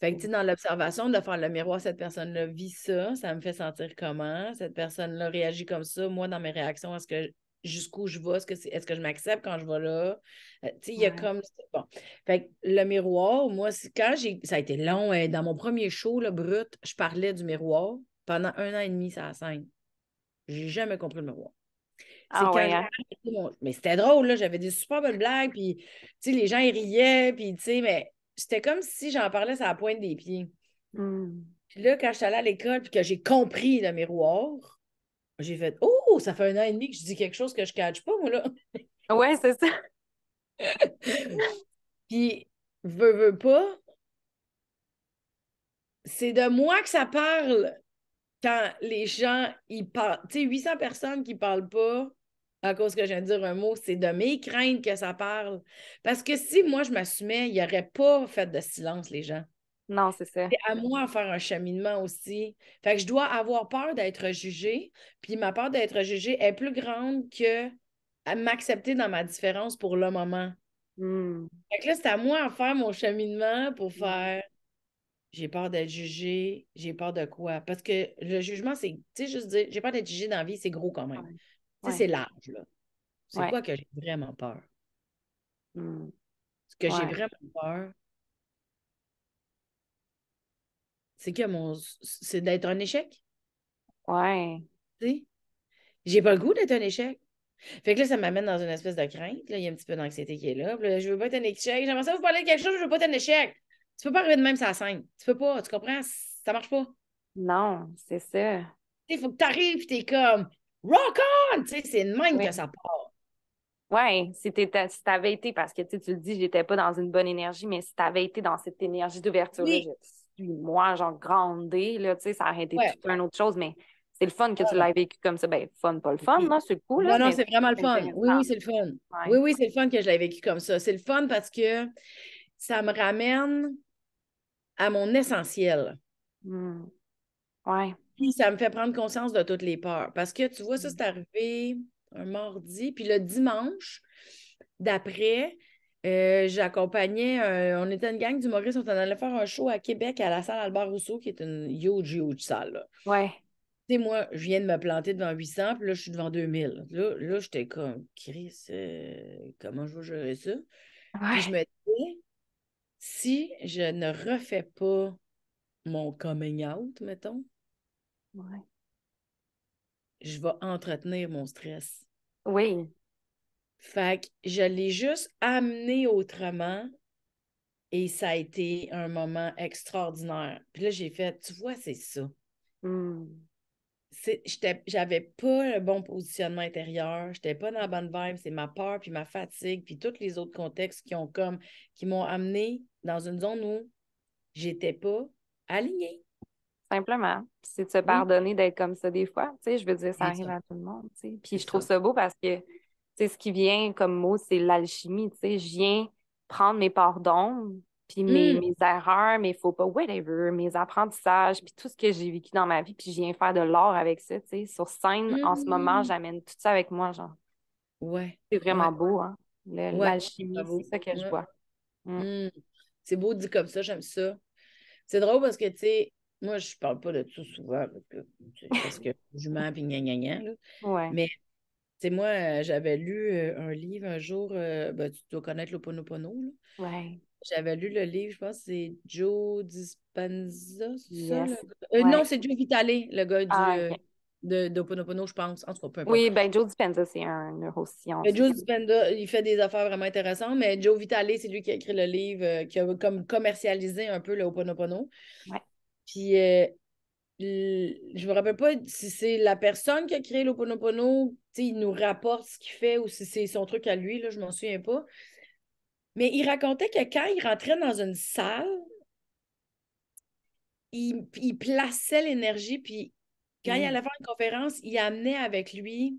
Fait que, dans l'observation, de faire le miroir, cette personne-là vit ça, ça me fait sentir comment, cette personne-là réagit comme ça, moi, dans mes réactions, est-ce que jusqu'où je vais, est-ce que, est, ce que je m'accepte quand je vais là? Euh, il y a comme... Bon. le miroir, moi, quand j'ai... Ça a été long, hein, dans mon premier show, le brut, je parlais du miroir pendant un an et demi ça scène. J'ai jamais compris le miroir. Ah hein. Mais c'était drôle, là. J'avais des super bonnes blagues, puis, les gens, riaient, puis, tu sais, mais c'était comme si j'en parlais à la pointe des pieds. Hmm. Puis là, quand je suis allée à l'école, puis que j'ai compris le miroir, j'ai fait « Oh, ça fait un an et demi que je dis quelque chose que je ne cache pas, moi, là! Ah » Ouais, c'est ça! [laughs] puis, veux, veux pas, c'est de moi que ça parle! quand les gens, ils parlent, tu sais, 800 personnes qui ne parlent pas à cause que je viens de dire un mot, c'est de mes craintes que ça parle. Parce que si moi, je m'assumais, il n'y aurait pas fait de silence, les gens. Non, c'est ça. C'est à moi de faire un cheminement aussi. Fait que je dois avoir peur d'être jugée, puis ma peur d'être jugée est plus grande que m'accepter dans ma différence pour le moment. Hmm. Fait que là, c'est à moi de faire mon cheminement pour hmm. faire j'ai peur d'être jugé, j'ai peur de quoi? Parce que le jugement, c'est, tu sais, juste dire, j'ai peur d'être jugé dans la vie, c'est gros quand même. Tu sais, c'est large, là. C'est quoi que j'ai vraiment peur? Mmh. Ce que j'ai vraiment peur, c'est que mon. C'est d'être un échec. Ouais. Tu sais? J'ai pas le goût d'être un échec. Fait que là, ça m'amène dans une espèce de crainte. Là. Il y a un petit peu d'anxiété qui est là. je veux pas être un échec. J'aimerais ça vous parler de quelque chose, je veux pas être un échec. Tu peux pas arriver de même sur la scène. Tu peux pas, tu comprends? Ça marche pas. Non, c'est ça. Il faut que tu arrives et tu es comme Rock on! tu sais C'est une même que ça part. Oui, si tu avais été, parce que tu le dis, j'étais pas dans une bonne énergie, mais si tu avais été dans cette énergie d'ouverture, je suis moi, genre grandé, là, tu sais, ça aurait été tout un autre chose, mais c'est le fun que tu l'as vécu comme ça. Ben, fun, pas le fun, non c'est le non, non, c'est vraiment le fun. Oui, oui, c'est le fun. Oui, oui, c'est le fun que je l'ai vécu comme ça. C'est le fun parce que ça me ramène à mon essentiel. Oui. Hmm. Ouais. Puis ça me fait prendre conscience de toutes les peurs. Parce que tu vois, ça, c'est arrivé un mardi. Puis le dimanche d'après, euh, j'accompagnais, on était une gang du Maurice. on allait faire un show à Québec à la salle Albert Rousseau, qui est une huge, huge salle. Ouais. Tu sais, moi, je viens de me planter devant 800, puis là, je suis devant 2000. Là, là j'étais comme, Chris, euh, comment je vais gérer ça? je me disais, si je ne refais pas mon coming out, mettons, je vais entretenir mon stress. Oui. Fait je l'ai juste amené autrement et ça a été un moment extraordinaire. Puis là, j'ai fait, tu vois, c'est ça. Hmm. J'avais pas un bon positionnement intérieur, j'étais pas dans la bonne vibe, c'est ma peur, puis ma fatigue, puis tous les autres contextes qui ont comme qui m'ont amené dans une zone où j'étais pas alignée. Simplement. C'est de se pardonner d'être comme ça des fois. Tu sais, je veux dire, ça arrive à tout le monde. Puis je trouve ça. beau parce que tu sais, ce qui vient comme mot, c'est l'alchimie. Tu sais, je viens prendre mes pardons, puis mes, hmm. mes, erreurs, mes faux pas, whatever, mes apprentissages, puis tout ce que j'ai vécu dans ma vie, puis je viens faire de l'or avec ça. Tu sais, sur scène, en ce moment, hmm. j'amène tout ça avec moi. genre. Ouais. C'est vraiment beau. Hein? L'alchimie, c'est ça que je vois. Hmm. C'est beau dit comme ça, j'aime ça. C'est drôle parce que, tu sais, moi, je parle pas de tout souvent parce que jument puis gna gna gna. Mais, tu sais, moi, euh, j'avais lu euh, un livre un jour, euh, ben, tu dois connaître l'Oponopono. Là. Ouais. J'avais lu le livre, je pense que c'est Joe Dispenza, c'est Non, c'est Joe Vitale, le gars du. Ah, de, je pense. En tout cas, Oui, ben Joe Dispenza, c'est un neuroscience. Joe Dispenza, il fait des affaires vraiment intéressantes, mais Joe Vitale, c'est lui qui a écrit le livre, euh, qui a comme commercialisé un peu le Ouais. Puis, euh, je me rappelle pas si c'est la personne qui a créé sais il nous rapporte ce qu'il fait ou si c'est son truc à lui, là, je m'en souviens pas. Mais il racontait que quand il rentrait dans une salle, il, plaçait l'énergie, puis quand il mm. allait faire une conférence, il amenait avec lui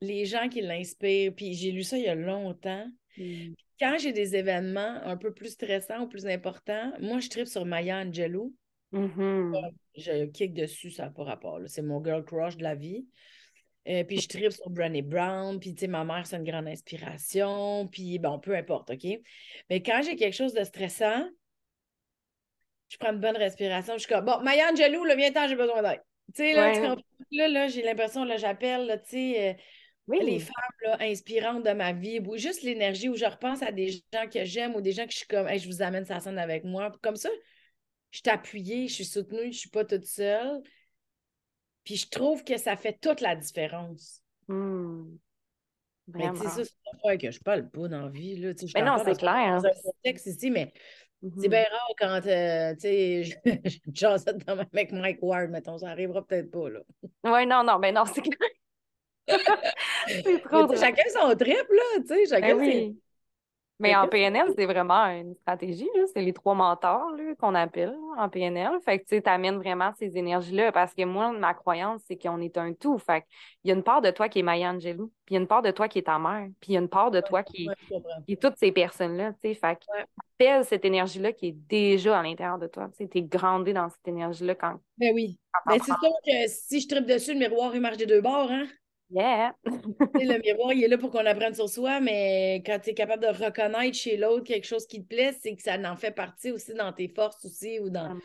les gens qui l'inspirent. Puis j'ai lu ça il y a longtemps. Mm. Quand j'ai des événements un peu plus stressants ou plus importants, moi, je tripe sur Maya Angelou. Mm-hmm. Euh, je kick dessus, ça n'a rapport. C'est mon girl crush de la vie. Euh, puis je tripe sur Brené Brown, puis tu sais, ma mère, c'est une grande inspiration, puis bon, peu importe, OK? Mais quand j'ai quelque chose de stressant, je prends une bonne respiration, je suis comme, bon, Maya Angelou, le viens-t'en, j'ai besoin d'aide. Tu sais, là, j'ai l'impression, là, j'appelle, tu sais, euh, les femmes là, inspirantes de ma vie, ou juste l'énergie où je repense à des gens que j'aime ou des gens que je suis comme, hey, je vous amène ça scène avec moi. Comme ça, je suis appuyée, je suis soutenue, je ne suis pas toute seule. Puis je trouve que ça fait toute la différence. Hum. Mais tu sais, ça, c'est pas que je parle pas dans vie. mais non, c'est clair. Hein. mais c'est mm-hmm. bien rare quand, euh, tu sais, je, [laughs] de dans avec Mike Ward, mettons, ça arrivera peut-être pas, là. Oui, non, non, mais non, c'est [laughs] [laughs] c'est trop drôle. Chacun son trip, là, tu sais, ben chacun ses... Mais en PNL, c'est vraiment une stratégie. C'est les trois mentors qu'on appelle en PNL. Fait que tu amènes vraiment ces énergies-là. Parce que moi, ma croyance, c'est qu'on est un tout. Fait il y a une part de toi qui est Maya Angelou, puis il y a une part de toi qui est ta mère, puis il y a une part de toi qui, est, toutes ces personnes-là. Fait que fait appelle cette énergie-là qui est déjà à l'intérieur de toi. Tu es grandé dans cette énergie-là quand. Ben oui. mais ben, c'est sûr que si je tripe dessus, le miroir, il marche des deux bords. Hein? Yeah. le [laughs] miroir, il est là pour qu'on apprenne sur soi, mais quand tu es capable de reconnaître chez l'autre quelque chose qui te plaît, c'est que ça en fait partie aussi dans tes forces aussi ou dans,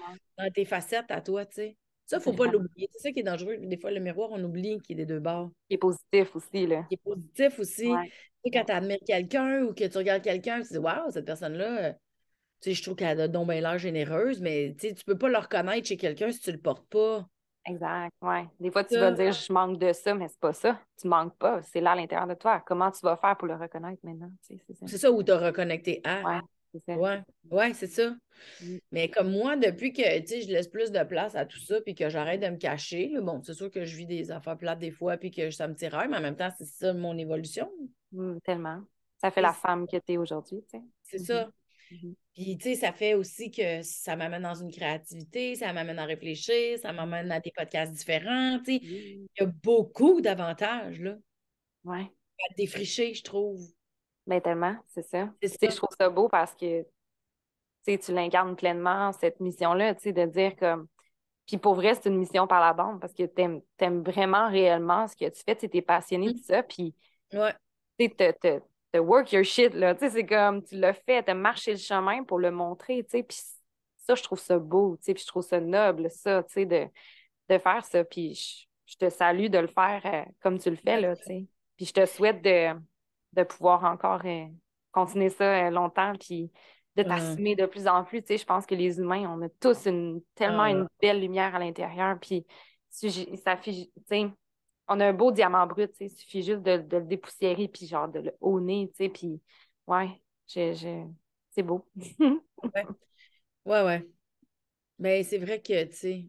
tes facettes à toi, tu sais. Ça, faut pas l'oublier. C'est ça qui est dangereux. Des fois, le miroir, on oublie qu'il est des deux bords. Il est positif aussi, là. Qui est positif aussi. Tu sais, quand tu admires quelqu'un ou que tu regardes quelqu'un, tu dis Waouh, cette personne-là, euh, tu sais, je trouve qu'elle a donc bien l'air généreuse, mais tu sais, tu peux pas le reconnaître chez quelqu'un si tu ne le portes pas. Exact, oui. Des fois, tu vas dire je manque de ça, mais c'est pas ça. Tu manques pas. C'est là à l'intérieur de toi. Comment tu vas faire pour le reconnaître maintenant? c'est ça, où te reconnecter à. Ouais. Oui, ouais, c'est ça. Mm. Mais comme moi, depuis que je laisse plus de place à tout ça, puis que j'arrête de me cacher, bon, c'est sûr que je vis des affaires plates des fois, puis que ça me tire, mais en même temps, c'est ça mon évolution. Mm, tellement. Ça fait la femme que tu es aujourd'hui. C'est sais c'est mm-hmm. ça. Mhm. Puis, tu sais, ça fait aussi que ça m'amène dans une créativité, ça m'amène à réfléchir, ça m'amène à des podcasts différents, tu sais. Il y a beaucoup d'avantages, là. Ouais. À défricher, je trouve. Mais ben, tellement, c'est ça. Je trouve ça beau parce que, tu sais, tu l'incarnes pleinement, cette mission-là, tu sais, de dire comme... Puis pour vrai, c'est une mission par la bande parce que t'aimes aimes vraiment réellement ce que tu fais, tu es passionné de mm. ça, puis... Ouais. Tu work your shit, là. Tu sais, c'est comme, tu l'as fait, as marché le chemin pour le montrer, tu sais. Puis ça, je trouve ça beau, tu sais, puis je trouve ça noble, ça, tu sais, de, faire ça. Puis je, te salue de le faire euh, comme tu le fais, là, tu sais. Puis je te souhaite de, pouvoir encore euh, continuer ça euh, longtemps, puis de mm. t'assumer de plus en plus, tu sais. Je pense que les humains, on a tous une, tellement mm. une belle lumière à l'intérieur, puis ça fait, tu sais, on a un beau diamant brut, tu il suffit juste de, le dépoussiérer, puis genre de le honner, tu sais, puis ouais, c'est beau. [laughs] ouais. ouais, Mais ben, c'est vrai que, tu sais,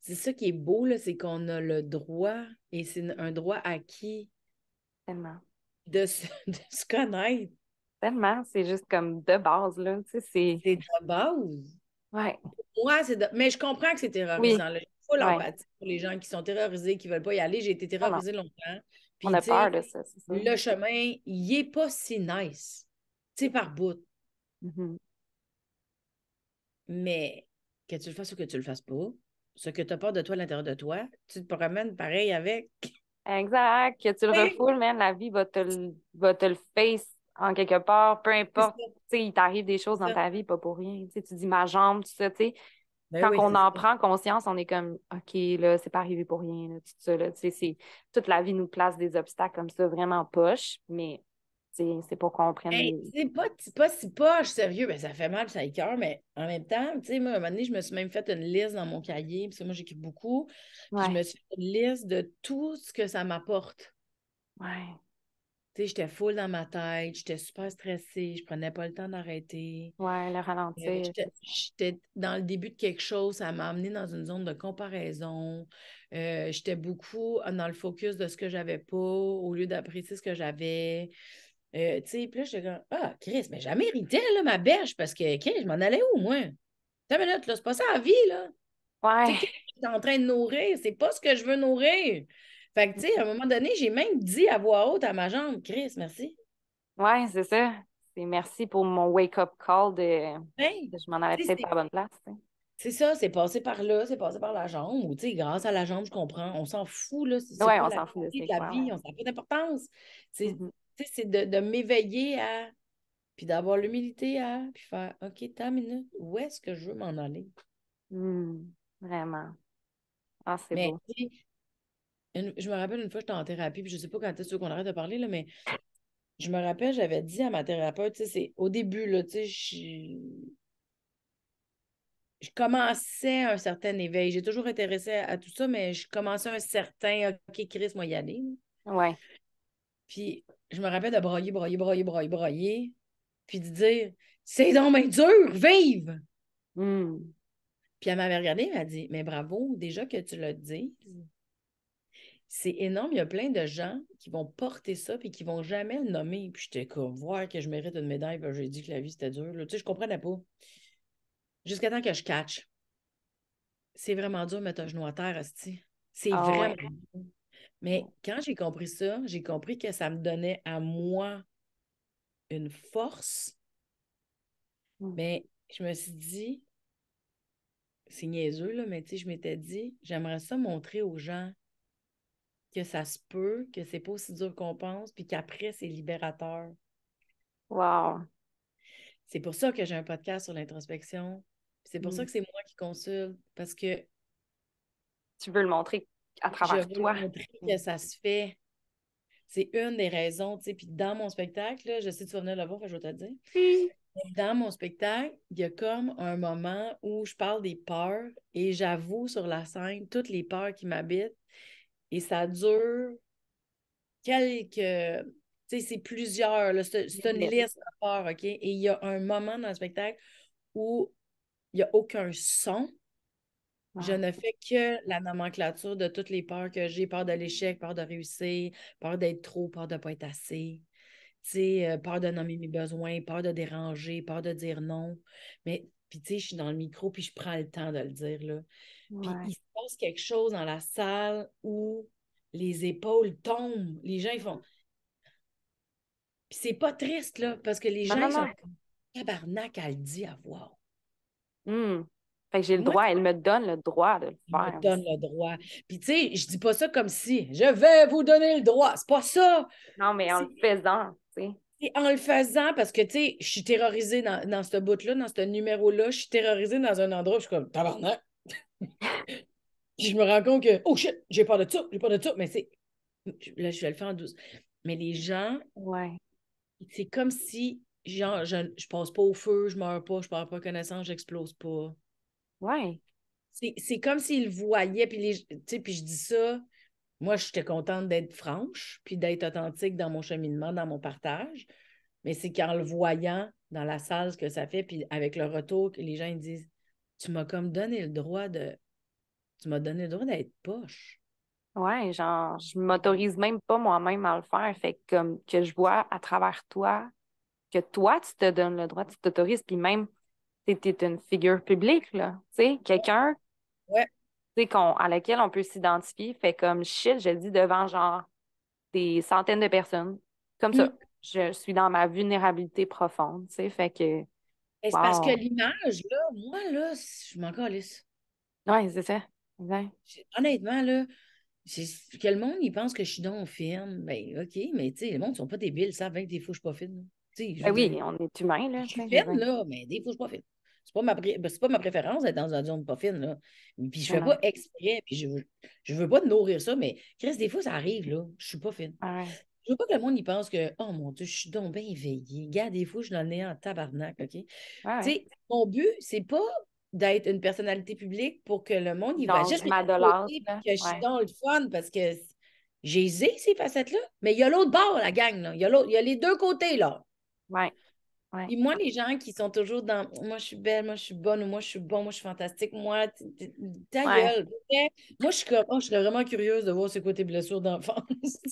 c'est ça qui est beau, là, c'est qu'on a le droit, et c'est un droit acquis. Tellement. [laughs] De se, connaître. Tellement, c'est juste comme de base, là, tu sais, c'est... C'est de base. Ouais. Moi, c'est Mais je comprends que c'est terrorisant, là l'empathie pour les gens qui sont terrorisés, qui ne veulent pas y aller. J'ai été ah terrorisée longtemps. On a peur de ça, Le chemin, il n'est pas si nice. Tu sais, par bout. Mm-hmm. Mais que tu le fasses ou que tu le fasses pas, ce que tu as peur de toi à l'intérieur de toi, tu te ramènes pareil avec. Exact. Que tu le refoules, même la vie va te le, va face en quelque part, peu importe. Il t'arrive des choses dans ta vie, pas pour rien. tu dis ma jambe, tout ça. Sais, ben quand on en prend conscience, on est comme OK, là, c'est pas arrivé pour rien, tu sais, toute la vie nous place des obstacles comme ça, vraiment poche, mais c'est pour comprendre. prenne. c'est pas, si poche, sérieux. Ben, ça fait mal, ça cœur, mais en même temps, tu sais, moi, à un moment donné, je me suis même fait une liste dans mon cahier, parce que moi, j'écris beaucoup. Je me suis fait une liste de tout ce que ça m'apporte. Ouais j'étais full dans ma tête, j'étais super stressée, je prenais pas le temps d'arrêter. Ouais, le euh, ralentir. j'étais dans le début de quelque chose, ça m'a amené dans une zone de comparaison. Euh, j'étais beaucoup ah, dans le focus de ce que j'avais pas au lieu d'apprécier ce que j'avais. Euh, tu sais, puis là, j'étais comme, ah, Chris, mais jamais mérité, ma berge, parce que, Chris, je m'en allais où, moi? T'as minute, là, c'est pas ça la vie, là. Ouais. suis en train de nourrir. C'est pas ce que je veux nourrir. Fait que, tu sais, à un moment donné, j'ai même dit à voix haute à ma jambe, Chris, merci. ouais c'est ça. C'est merci pour mon wake-up call de, ben, je m'en allais peut pas bonne place. C'est ça, c'est passé par là, c'est passé par la jambe, ou tu sais, grâce à la jambe, je comprends. On s'en fout, là. c'est on s'en fout de la vie, on s'en fout d'importance. C'est mm-hmm. de, m'éveiller à, puis d'avoir l'humilité à, puis faire, OK, ta minute, où est-ce que je veux m'en aller? Hmm, vraiment. Ah, c'est beau je me rappelle une fois, j'étais en thérapie, puis je ne sais pas quand est-ce qu'on arrête de parler, là, mais je me rappelle, j'avais dit à ma thérapeute, c'est au début, là, je, commençais un certain éveil. J'ai toujours intéressé à, tout ça, mais je commençais un certain OK, Chris, moi y aller. Ouais. Puis je me rappelle de broyer, broyer, broyer, broyer, broyer, puis de dire C'est donc bien dur, vive! Hmm. Puis elle m'avait regardé, elle m'a dit Mais bravo, déjà que tu le dis c'est énorme. Il y a plein de gens qui vont porter ça et qui vont jamais le nommer. Puis j'étais comme, voir que je mérite une médaille, j'ai dit que la vie c'était dur. tu sais, je comprenais pas. Jusqu'à temps que je catch. C'est vraiment dur de mettre un genou à terre, C'est ah vraiment dur. Mais quand j'ai compris ça, j'ai compris que ça me donnait à moi une force. Hmm. Mais je me suis dit, c'est niaiseux, là, mais tu sais, je m'étais dit, j'aimerais ça montrer aux gens que ça se peut, que c'est pas aussi dur qu'on pense, puis qu'après, c'est libérateur. Wow! C'est pour ça que j'ai un podcast sur l'introspection. C'est pour ça mm. que c'est moi qui consulte, parce que... Tu veux le montrer à travers toi. je veux montrer que mm. ça se fait. C'est une des raisons, tu sais. Puis dans mon spectacle, je sais que tu vas venir le voir, je vais te le dire. dans mon spectacle, il y a comme un moment où je parle des peurs et j'avoue sur la scène toutes les peurs qui m'habitent et ça dure quelques. Tu sais, c'est plusieurs. C'est une liste peurs, OK? Et il y a un moment dans le spectacle où il n'y a aucun son. Je ne fais que la nomenclature de toutes les peurs que j'ai, peur de l'échec, peur de réussir, peur d'être trop, peur de ne pas être assez, Tu sais, euh, peur de nommer mes besoins, peur de déranger, peur de dire non. Mais puis, tu sais, je suis dans le micro, puis je prends le temps de le dire, là. Puis, il se passe quelque chose dans la salle où les épaules tombent. Les gens, ils font. [laughs] Puis, c'est pas triste, là, parce que les gens, elle dit à voir. Hum. Mmh. Fait j'ai le droit, elle me donne le droit de le faire. Elle me donne le droit. Puis tu sais, je dis pas ça comme si je vais vous donner le droit. C'est pas ça. Non, mais en le faisant, tu sais. Et en le faisant, parce que, tu sais, je suis terrorisée dans, ce bout-là, dans ce numéro-là, je suis terrorisée dans un endroit où je suis comme, tabarnak! [laughs] je me rends compte que, oh shit, j'ai pas de ça, j'ai peur de ça, mais c'est. Là, je vais le faire en douce. Mais les gens. Ouais. C'est comme si, genre, je, je passe pas au feu, je meurs pas, je parle pas connaissance, j'explose pas. Ouais. C'est comme s'ils voyaient, puis, les, puis je dis ça, moi, j'étais contente d'être franche, puis d'être authentique dans mon cheminement, dans mon partage. Mais c'est qu'en le voyant dans la salle, ce que ça fait, puis avec le retour, que les gens disent Tu m'as comme donné le droit de. Tu m'as donné le droit d'être poche. Ouais, genre, je m'autorise même pas moi-même à le faire. Fait que, comme que je vois à travers toi que toi, tu te donnes le droit, tu t'autorises, puis même, tu es une figure publique, là. Tu sais, quelqu'un. Ouais à laquelle on peut s'identifier. Fait comme shit, je le dis devant genre des centaines de personnes. Comme ça, mm. je suis dans ma vulnérabilité profonde. Fait que. C'est parce que l'image, là, moi, là, je m'en calisse. Oui, c'est ça. Honnêtement, là, que le monde, il pense que je suis donc film, Ben, OK, mais tu sais, le monde, sont pas débiles, ça, avec des fois, je ben oui, on est humain, là. Je suis là, mais des fois, je c'est pas ma, ben, pas ma préférence d'être dans une zone pas fine. Là. Puis je fais pas exprès, je ne je veux pas nourrir ça, mais Chris, des fois, ça arrive, là. Je suis pas fine. Je Je veux pas que le monde y pense que Oh mon Dieu, je suis donc bien éveillée. des fois, je l'en ai en tabarnak, OK? mon but, c'est pas d'être une personnalité publique pour que le monde y va juste ma que je suis dans le fun parce que j'ai ces facettes-là. Mais il y a l'autre bord, la gang, Il y, a les deux côtés, là. Ouais. Et moi, les gens qui sont toujours dans moi, je suis belle, moi, je suis bonne, ou moi, je suis bon, moi, je suis fantastique, moi, ta gueule. Moi, je suis comme, oh, je serais vraiment curieuse de voir ce côté blessure d'enfance.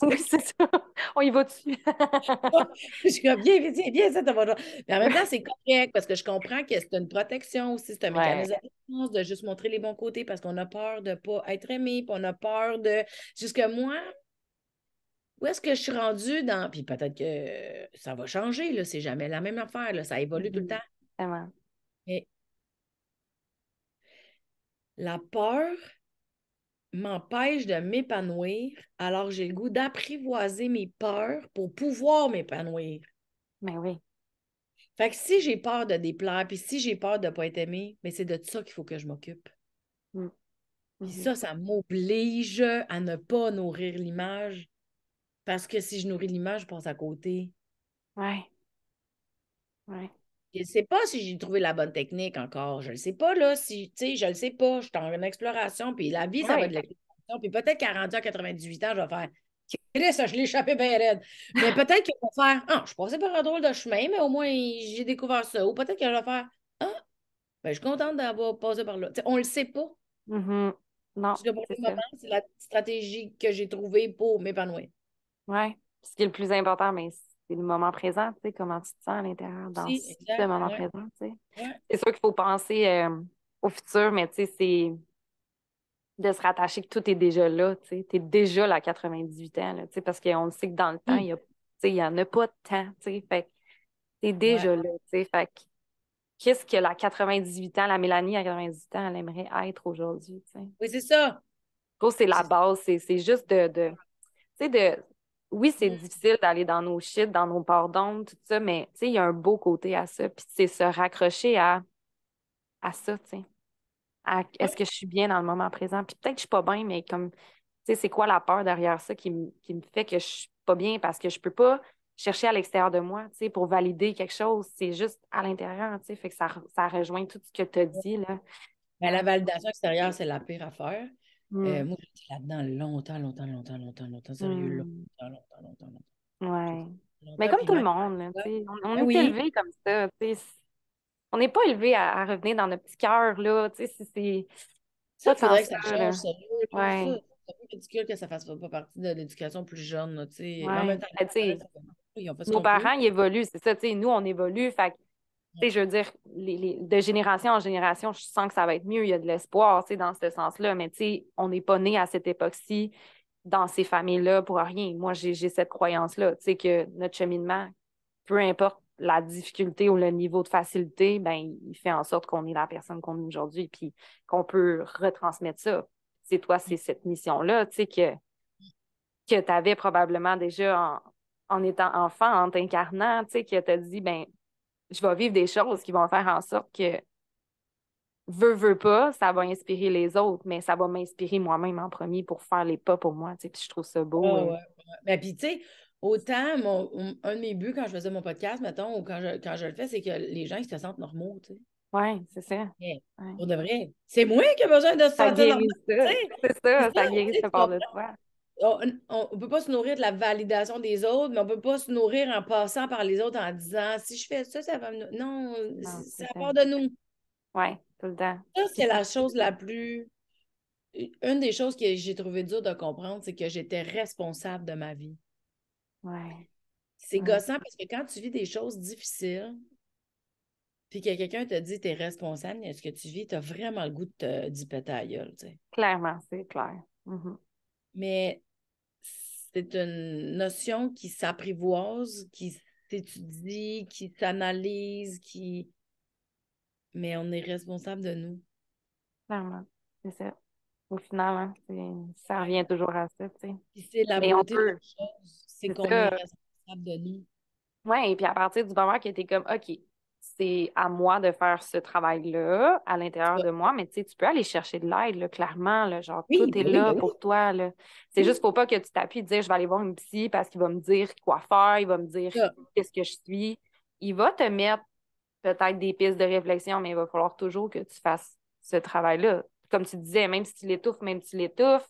Oui, c'est ça. On y va dessus. [laughs] je suis comme, bien, bien, bien, ça, t'as pas Mais en même temps, c'est correct parce que je comprends que c'est une protection aussi, c'est un mécanisme de juste montrer les bons côtés parce qu'on a peur de ne pas être aimé, puis on a peur de. Jusque moi, où est-ce que je suis rendue dans. Puis peut-être que ça va changer, là, c'est jamais la même affaire, là, ça évolue tout le temps. la peur m'empêche de m'épanouir, alors j'ai le goût d'apprivoiser mes peurs pour pouvoir m'épanouir. Mais ben oui. Fait que si j'ai peur de déplaire, puis si j'ai peur de ne pas être aimée, mais ben c'est de ça qu'il faut que je m'occupe. Mm. Puis mm-hmm. ça, ça m'oblige à ne pas nourrir l'image parce que si je nourris l'image, je passe à côté. Ouais. Ouais. Je ne sais pas si j'ai trouvé la bonne technique encore. Je ne le sais pas, là. Si, tu je ne le sais pas. Je suis en exploration, puis la vie, ça va être de l'exploration. Puis peut-être qu'à à 98 ans, je vais faire ça, je l'ai échappé bien raide. Mais [laughs] peut-être que je faire Ah, je suis par un drôle de chemin, mais au moins j'ai découvert ça. Ou peut-être que je vais faire Ah, ben, je suis contente d'avoir passé par là. on ne le sait pas. Mm-hmm. Non. Parce que pour le moment, c'est la stratégie que j'ai trouvée pour m'épanouir. Oui, ce qui est le plus important, mais ben, c'est le moment présent, tu sais, comment tu te sens à l'intérieur dans moment présent, tu sais. C'est sûr qu'il faut penser euh, au futur, mais tu sais, c'est de se rattacher que tout est déjà là, tu sais. es déjà là à 98 ans, tu sais, parce qu'on sait que dans le temps, hmm. il n'y en a pas de temps, tu sais. Fait t'es déjà là, tu sais. Fait qu'est-ce que la 98 ans, la Mélanie à 98 ans, elle aimerait être aujourd'hui, tu sais. Oui, c'est ça. c'est la base, c'est juste de, de de oui, c'est mmh. difficile d'aller dans nos shit, dans nos pardons, tout ça, mais il y a un beau côté à ça. Puis c'est se raccrocher à, à ça, tu sais. Est-ce que je suis bien dans le moment présent? Puis peut-être que je suis pas bien, mais comme, c'est quoi la peur derrière ça qui, me fait que je suis pas bien parce que je peux pas chercher à l'extérieur de moi, tu pour valider quelque chose. C'est juste à l'intérieur, tu sais. Fait que ça, rejoint tout ce que tu as dit, là. Mais ben, la euh, validation extérieure, c'est la pire affaire. Euh, mmh. moi, j'étais là-dedans longtemps, longtemps, longtemps, longtemps, longtemps, sérieux, mmh. longtemps, longtemps, longtemps, longtemps. Ouais. mais comme tout le monde, on, ben est élevé comme ça. On n'est pas élevé à, revenir dans notre petit cœur. là. C'est ça, que ça change, C'est un peu ridicule que ça ne fasse pas partie de l'éducation plus jeune. Nos parents, ils évoluent, c'est ça. Nous, on évolue. Fait je veux dire, les, de génération en génération, je sens que ça va être mieux. Il y a de l'espoir, dans ce sens-là. Mais tu sais, on n'est pas né à cette époque-ci dans ces familles-là pour rien. Moi, j'ai cette croyance-là, tu sais, que notre cheminement, peu importe la difficulté ou le niveau de facilité, ben, il fait en sorte qu'on est la personne qu'on est aujourd'hui, et qu'on peut retransmettre ça. C'est toi, c'est mm. cette mission-là, que, que tu avais probablement déjà en, étant enfant, en t'incarnant, tu sais, que tu dit, ben, je vais vivre des choses qui vont faire en sorte que veux, veux pas, ça va inspirer les autres, mais ça va m'inspirer moi-même en premier pour faire les pas pour moi. Puis je trouve ça beau. Mais ben, puis, tu sais, autant, mon, un de mes buts quand je faisais mon podcast, mettons, ou quand je, quand je le fais, c'est que les gens ils se sentent normaux. tu sais. Oui, c'est ça. c'est moi qui ai besoin de se ça sentir normal. C'est ça, ça vient se part de toi on ne peut pas se nourrir de la validation des autres, mais on ne peut pas se nourrir en passant par les autres en disant si je fais ça, ça va me. Non, ah, c'est ça part de nous. Oui, tout le temps. c'est la chose la plus. Une des choses que j'ai trouvé dur de comprendre, c'est que j'étais responsable de ma vie. Oui. C'est gossant parce que quand tu vis des choses difficiles, puis que quelqu'un te dit tu es responsable est ce que tu vis, tu vraiment le goût de te, à la Clairement, c'est clair. Mm-hmm. Mais c'est une notion qui s'apprivoise, qui s'étudie, qui s'analyse, qui. Mais on est responsable de nous. Clairement, c'est ça. Au final, hein, ça revient toujours à ça. Tu c'est la beauté chose, c'est qu'on est responsable de nous. Oui, et puis à partir du moment que tu es comme, OK, c'est à moi de faire ce travail-là à l'intérieur de moi, mais tu peux aller chercher de l'aide, clairement. genre, tout est là pour toi. C'est juste, faut pas que tu t'appuies et dire je vais aller voir une psy parce qu'il va me dire quoi faire, il va me dire qu'est-ce que je suis. Il va te mettre peut-être des pistes de réflexion, mais il va falloir toujours que tu fasses ce travail-là. Comme tu disais, même si tu l'étouffes, même si tu l'étouffes,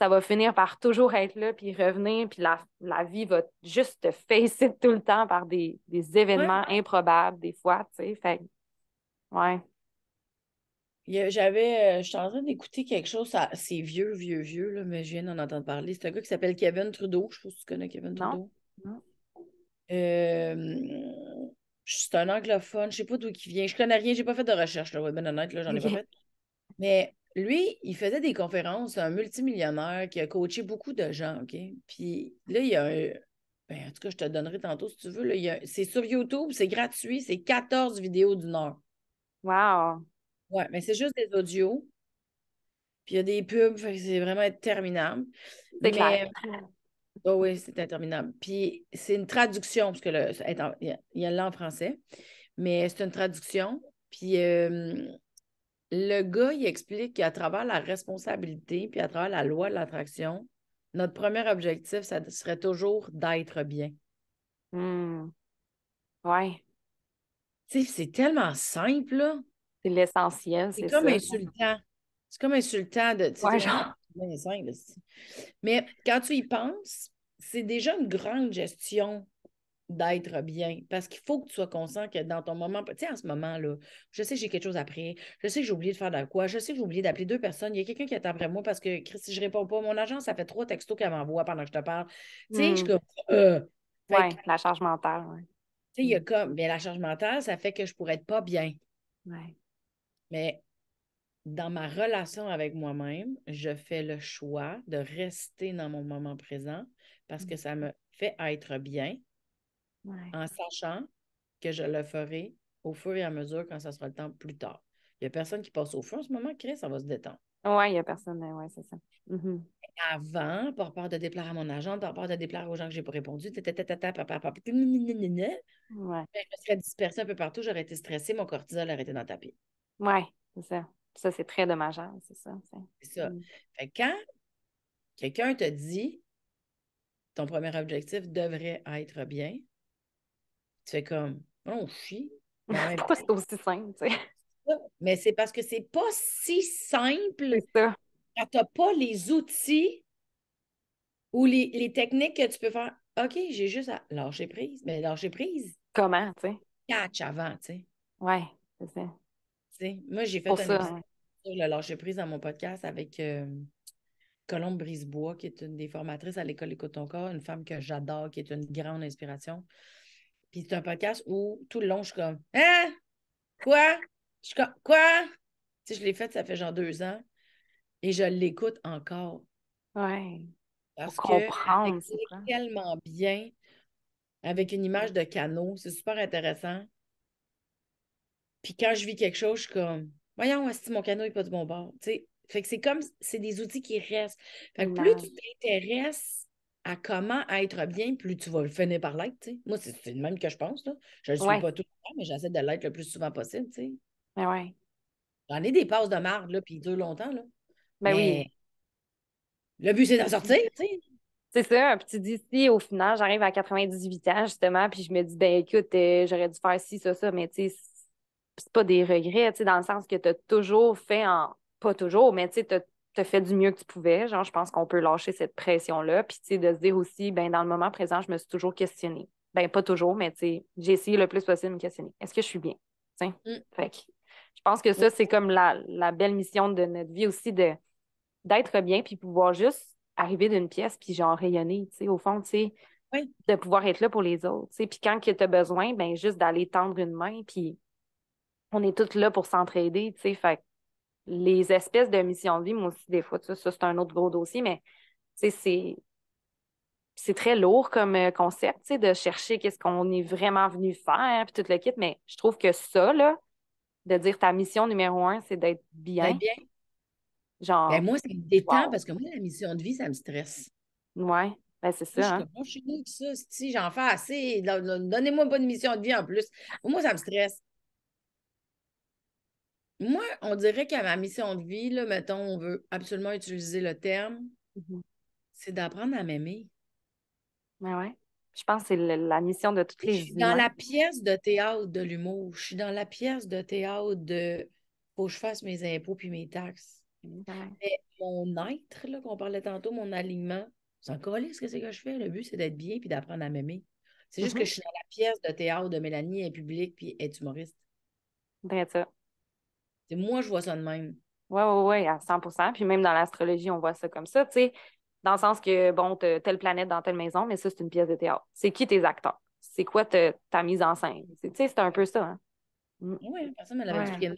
ça va finir par toujours être là, puis revenir, puis la, vie va juste te face tout le temps par des, événements improbables, des fois, tu sais. Fait ouais. J'avais, euh, je suis en train d'écouter quelque chose, c'est vieux, vieux, vieux, là, mais je viens d'en entendre parler. C'est un gars qui s'appelle Kevin Trudeau. Je sais pas tu connais Kevin Trudeau. Non. c'est un anglophone, je sais pas d'où il vient. Je connais rien, j'ai pas fait de recherche, là, ben honnête, là, j'en ai pas fait. Mais lui, il faisait des conférences, un multimillionnaire qui a coaché beaucoup de gens, OK? Puis là, il y a un. Ben, en tout cas, je te donnerai tantôt si tu veux. C'est sur YouTube, c'est gratuit, c'est 14 vidéos d'une heure. Wow! Ouais, mais c'est juste des audios. Puis il y a des pubs, c'est vraiment interminable. C'est clair. Oh oui, c'est interminable. Puis c'est une traduction, parce que il y a là en français, mais c'est une traduction. Puis euh, le gars, il explique qu'à travers la responsabilité puis à travers la loi de l'attraction, notre premier objectif, ça serait toujours d'être bien. Oui. Hmm. Ouais. c'est tellement simple, C'est l'essentiel, c'est comme insultant. C'est comme insultant de. Ouais, genre... [laughs] Mais quand tu y penses, c'est déjà une grande gestion d'être bien. Parce qu'il faut que tu sois conscient que dans ton moment, tu sais, en ce moment-là, je sais que j'ai quelque chose à après, je sais que j'ai oublié de faire de quoi, je sais que j'ai oublié d'appeler deux personnes, il y a quelqu'un qui est après moi parce que si je réponds pas, mon agent, ça fait trois textos qu'elle m'envoie pendant que je te parle. Tu sais, je suis hmm. comme, euh. la charge mentale, ouais. Tu sais, il y a hmm. comme, bien, la charge mentale, ça fait que je pourrais être pas bien. Ouais. Mais dans ma relation avec moi-même, je fais le choix de rester dans mon moment présent parce que hmm. ça me fait être bien en sachant que je le ferai au fur et à mesure quand ça sera le temps plus tard. Il n'y a personne qui passe au feu en ce moment, Chris, ça va se détendre. Oui, il n'y a personne, oui, c'est ça. Mm-hmm. Avant, par peur de déplaire à mon agent, par peur de déplaire aux gens que j'ai pas répondu, ouais. je me serais dispersée un peu partout, j'aurais été stressée, mon cortisol aurait été dans le tapis. Oui, c'est ça. Ça, c'est très dommageable, c'est ça. C'est ça. quand quelqu'un te dit ton premier objectif devrait être bien, tu fais comme, on chie. Pourquoi c'est aussi simple, tu sais? Mais c'est parce que c'est pas si simple ça. quand tu pas les outils ou les, techniques que tu peux faire. OK, j'ai juste à lâcher prise. Mais lâcher prise. Comment, tu sais? Catch avant, tu sais. Ouais, c'est ça. moi, j'ai fait Pour un le lâcher prise dans mon podcast avec euh, Colombe Brisebois, qui est une des formatrices à l'école Écoute ton corps, une femme que j'adore, qui est une grande inspiration. Puis c'est un podcast où tout le long, je suis comme Hein? Quoi? Je suis comme Quoi? Tu sais, je l'ai fait, ça fait genre deux ans. Et je l'écoute encore. Ouais. Parce que c'est tellement bien avec une image de canot. C'est super intéressant. Puis quand je vis quelque chose, je suis comme Voyons, si mon canot n'est pas du bon bord. Tu sais, fait que c'est comme c'est des outils qui restent. Fait que plus tu t'intéresses à comment être bien, plus tu vas le finir par l'être. sais Moi, c'est le même que je pense. Je le suis pas tout le temps, mais j'essaie de l'être le plus souvent possible. sais Mais ben J'en ai des passes de marde, là, puis dure longtemps. Là. Ben oui. Le but, c'est d'en sortir. C'est ça. Puis tu dis, si au final, j'arrive à 98 ans, justement, puis je me dis, ben écoute, euh, j'aurais dû faire ci, ça, ça, mais tu sais, c'est pas des regrets, tu sais, dans le sens que tu as toujours fait en. Pas toujours, mais tu sais, tu fait du mieux que tu pouvais. Genre, je pense qu'on peut lâcher cette pression-là. Puis, tu sais, de se dire aussi, ben, dans le moment présent, je me suis toujours questionnée. Ben, pas toujours, mais tu sais, j'ai essayé le plus possible de me questionner. Est-ce que je suis bien? Mm. Fait que, je pense que ça, mm. c'est comme la, la, belle mission de notre vie aussi de d'être bien puis pouvoir juste arriver d'une pièce puis genre rayonner, tu sais, au fond, tu sais, de pouvoir être là pour les autres, tu sais. Puis quand tu as besoin, ben juste d'aller tendre une main puis on est toutes là pour s'entraider, tu sais. Fait les espèces de missions de vie, moi aussi, des fois, ça, c'est un autre gros dossier, mais c'est très lourd comme euh, concept, de chercher qu'est-ce qu'on est vraiment venu faire, puis tout le kit, mais je trouve que ça, là, de dire ta mission numéro un, c'est d'être bien. bien. Genre. Ben moi, ça me détend parce que moi, la mission de vie, ça me stresse. Oui, ben c'est ça. Moi, je, hein. oh, je suis que ça. Si j'en fais assez, donnez-moi une bonne mission de vie en plus. Moi, ça me stresse moi, on dirait qu'à ma mission de vie, là, mettons, on veut absolument utiliser le terme, mmh c'est d'apprendre à m'aimer. Ben ouais. Je pense que c'est la mission de toutes les. Je suis dans la pièce de théâtre de l'humour. Je suis dans la pièce de théâtre de faut que je fasse mes impôts puis mes taxes. Mais mon être, là, qu'on parlait tantôt, mon alignement, c'est encore ce que c'est que je fais. Le but, c'est d'être bien puis d'apprendre à m'aimer. C'est juste mmh que je suis dans la pièce de théâtre de Mélanie, un public puis être est humoriste. ça moi, je vois ça de même. Oui, oui, oui, à 100 Puis même dans l'astrologie, on voit ça comme ça, tu sais, dans le sens que, bon, telle planète dans telle maison, mais ça, c'est une pièce de théâtre. C'est qui tes acteurs? C'est quoi ta mise en scène? Tu sais, c'est un peu ça. Hein. Mm. Oui, personne ne l'avait expliqué.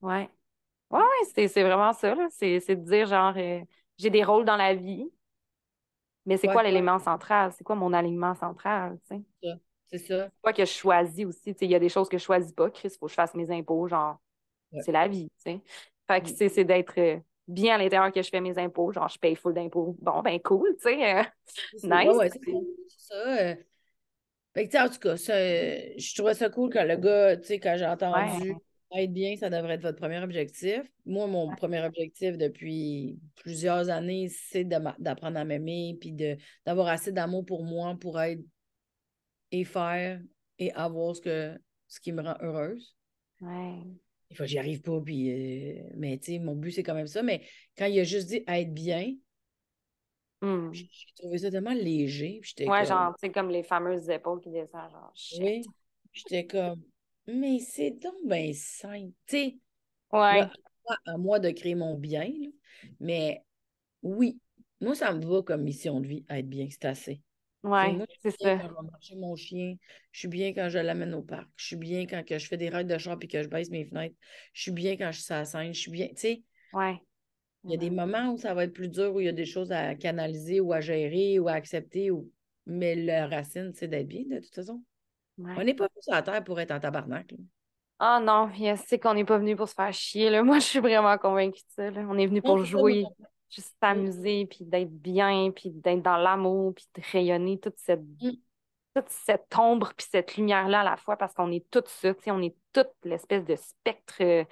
Oui. ouais, c'est vraiment ça. C'est de dire, genre, euh, j'ai des rôles dans la vie, mais c'est quoi l'élément central? C'est quoi mon alignement central? C'est ça. C'est quoi que je choisis aussi? Il y a des choses que je choisis pas. Chris, il faut que je fasse mes impôts, genre c'est la vie. T'sais. Fait que mm. sais, c'est d'être euh, bien à l'intérieur que je fais mes impôts, genre je paye full d'impôts. Bon, ben cool, tu sais. Euh, [laughs] nice. Ouais, ça. Euh. Fait que, en tout cas, je trouvais ça cool quand le gars, tu sais, quand j'ai entendu être bien, ça devrait être votre premier objectif. Moi, mon premier objectif depuis plusieurs années, c'est d'apprendre à m'aimer, puis d'avoir assez d'amour pour moi pour être et faire et avoir ce, que, ce qui me rend heureuse. Ouais fois, j'y arrive pas, puis. Euh, mais, tu sais, mon but, c'est quand même ça. Mais quand il a juste dit être bien, hmm. j'ai trouvé ça tellement léger. Ouais, genre, tu sais, comme les fameuses épaules qui descendent, genre, oui. J'étais comme, mais c'est donc bien simple. Tu sais, ouais. à, moi de créer mon bien, mais oui, moi, ça me va comme mission de vie, être bien, c'est assez. Ouais, c'est je suis quand je vais marcher mon chien. Je suis bien quand je l'amène au parc. Je suis bien quand que je fais des règles de char et que je baisse mes fenêtres. Je suis bien quand je suis Je suis bien, tu sais. Ouais. Il y a des moments où ça va être plus dur, où il y a des choses à canaliser ou à gérer ou à accepter. Ou... Mais la racine, c'est d'être bien, de toute façon. On n'est pas venus sur la terre pour être en tabarnak. Ah non non, c'est qu'on n'est pas venu pour se faire chier. Là. [laughs] Moi, je suis vraiment convaincue de ça. On est venu pour jouer. Juste s'amuser, puis d'être bien, puis d'être dans l'amour, puis de rayonner toute cette, mm. toute cette ombre, puis cette lumière-là à la fois, parce qu'on est toutes ça, on est toute l'espèce de spectre euh,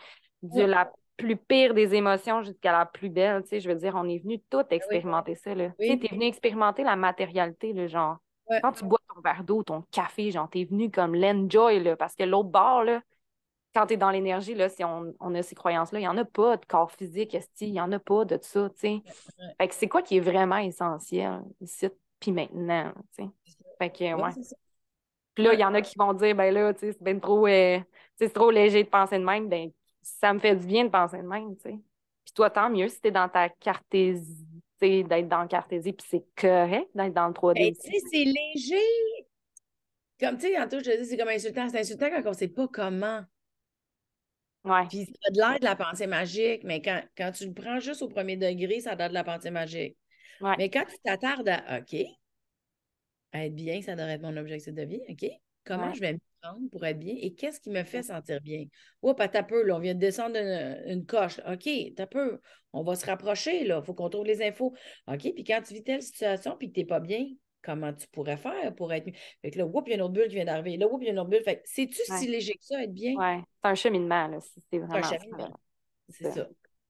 de la plus pire des émotions jusqu'à la plus belle, tu sais, je veux dire, on est venu tout expérimenter ça, là. Tu sais, t'es venu expérimenter la matérialité, le genre. Quand tu bois ton verre d'eau, ton café, genre, t'es venu comme l'enjoy, là, parce que l'autre bord, là, quand tu es dans l'énergie, là, si on, on a ces croyances-là, il n'y en a pas de corps physique, il n'y en a pas de tout ça, tu sais. Fait que c'est quoi qui est vraiment essentiel ici, puis maintenant, tu sais. Fait que, ouais. Puis là, il y en a qui vont dire, ben là, tu sais, c'est bien trop, euh, c'est trop léger de penser de même, ben ça me fait du bien de penser de même, tu sais. Puis toi, tant mieux si tu es dans ta cartésie, d'être dans le cartésie, puis c'est correct d'être dans le 3D. Ben, tu sais, c'est léger, comme tu sais, tantôt, je te dis, c'est comme insultant. C'est insultant quand on ne sait pas comment puis ça a de l'air de la pensée magique, mais quand, tu le prends juste au premier degré, ça a de la pensée magique. Mais quand tu t'attardes à OK, être bien, ça devrait être mon objectif de vie, OK, comment je vais me prendre pour être bien et qu'est-ce qui me fait sentir bien? Oups, t'as peu, là, on vient de descendre une, coche. OK, t'as peu, on va se rapprocher, là, il faut qu'on trouve les infos. OK, puis quand tu vis telle situation puis que t'es pas bien, comment tu pourrais faire pour être mieux. Fait que là, il y a une autre bulle qui vient d'arriver. Là, oups, il y a une autre bulle. Fait sais-tu si léger que ça, être bien? Oui, c'est un cheminement, là. C'est vraiment un cheminement. C'est ça.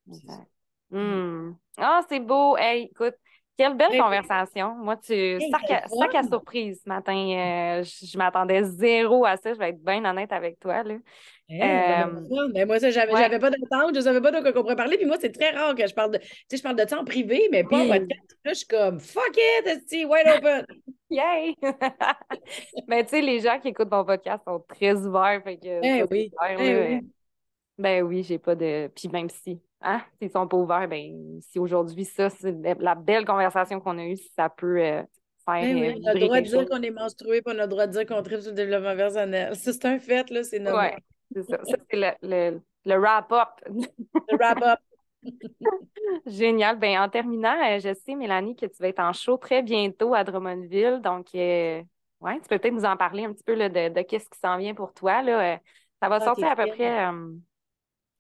Mm. Hmm. Ah, c'est beau. Hey, écoute, quelle belle ben, conversation. Moi, tu. ça sac, à, surprise ce matin. Euh, je, je m'attendais zéro à ça. Je vais être bien honnête avec toi, là mais ben, moi, ça, j'avais pas d'attente, je savais pas de quoi on pourrait parler. Puis moi, c'est très rare que je parle de. Tu sais, je parle de ça en privé, mais pas en podcast. Là, je suis comme fuck it, it's wide open. [laughs] Yay! mais [laughs] ben, tu sais, les gens qui écoutent mon podcast sont très ouverts. Fait que, ben oui. Ben oui, j'ai pas de. Puis même si, hein, ils sont pas ouverts, ben si aujourd'hui, ça, c'est la belle conversation qu'on a eue, ça peut. Euh, faire euh, on a le droit de dire qu'on est menstrué, puis on a le droit de dire qu'on tripe sur le développement personnel. c'est un fait, là, c'est normal. C'est ça. c'est le, le, wrap-up. le wrap-up. [laughs] Génial. Ben, en terminant, euh, je sais, Mélanie, que tu vas être en show très bientôt à Drummondville. Donc, euh, ouais, tu peux peut-être nous en parler un petit peu de, qu'est-ce qui s'en vient pour toi. Là. Euh, ça va ah, sortir à peu près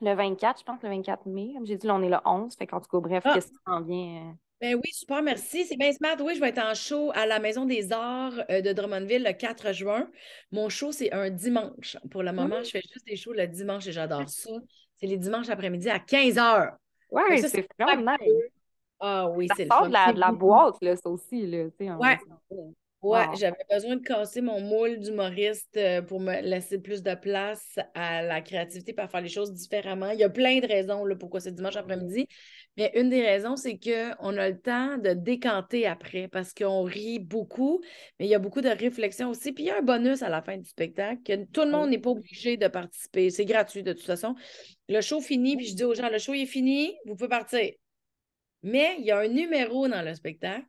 le 24, je pense, le 24 mai. Comme j'ai dit, là, on est le 11. Fait qu'en tout cas, bref, ah. qu'est-ce qui s'en vient? Ben oui, super, merci. C'est bien smart. Oui, je vais être en show à la Maison des Arts euh, de Drummondville le 4 juin. Mon show, c'est un dimanche. Pour le moment, oh. je fais juste des shows le dimanche et j'adore ça. C'est les dimanches après-midi à 15 h. Oui, c'est vraiment Ah oui, c'est le fun. Ça la, de la boîte, là, ça aussi. Là, ouais. j'avais besoin de casser mon moule d'humoriste euh, pour me laisser plus de place à la créativité, pour faire les choses différemment. Il y a plein de raisons là, pourquoi c'est dimanche après-midi. Mais une des raisons, c'est qu'on a le temps de décanter après parce qu'on rit beaucoup, mais il y a beaucoup de réflexion aussi. Puis il y a un bonus à la fin du spectacle que tout le monde n'est pas obligé de participer. C'est gratuit de toute façon. Le show finit, puis je dis aux gens, le show est fini, vous pouvez partir. Mais il y a un numéro dans le spectacle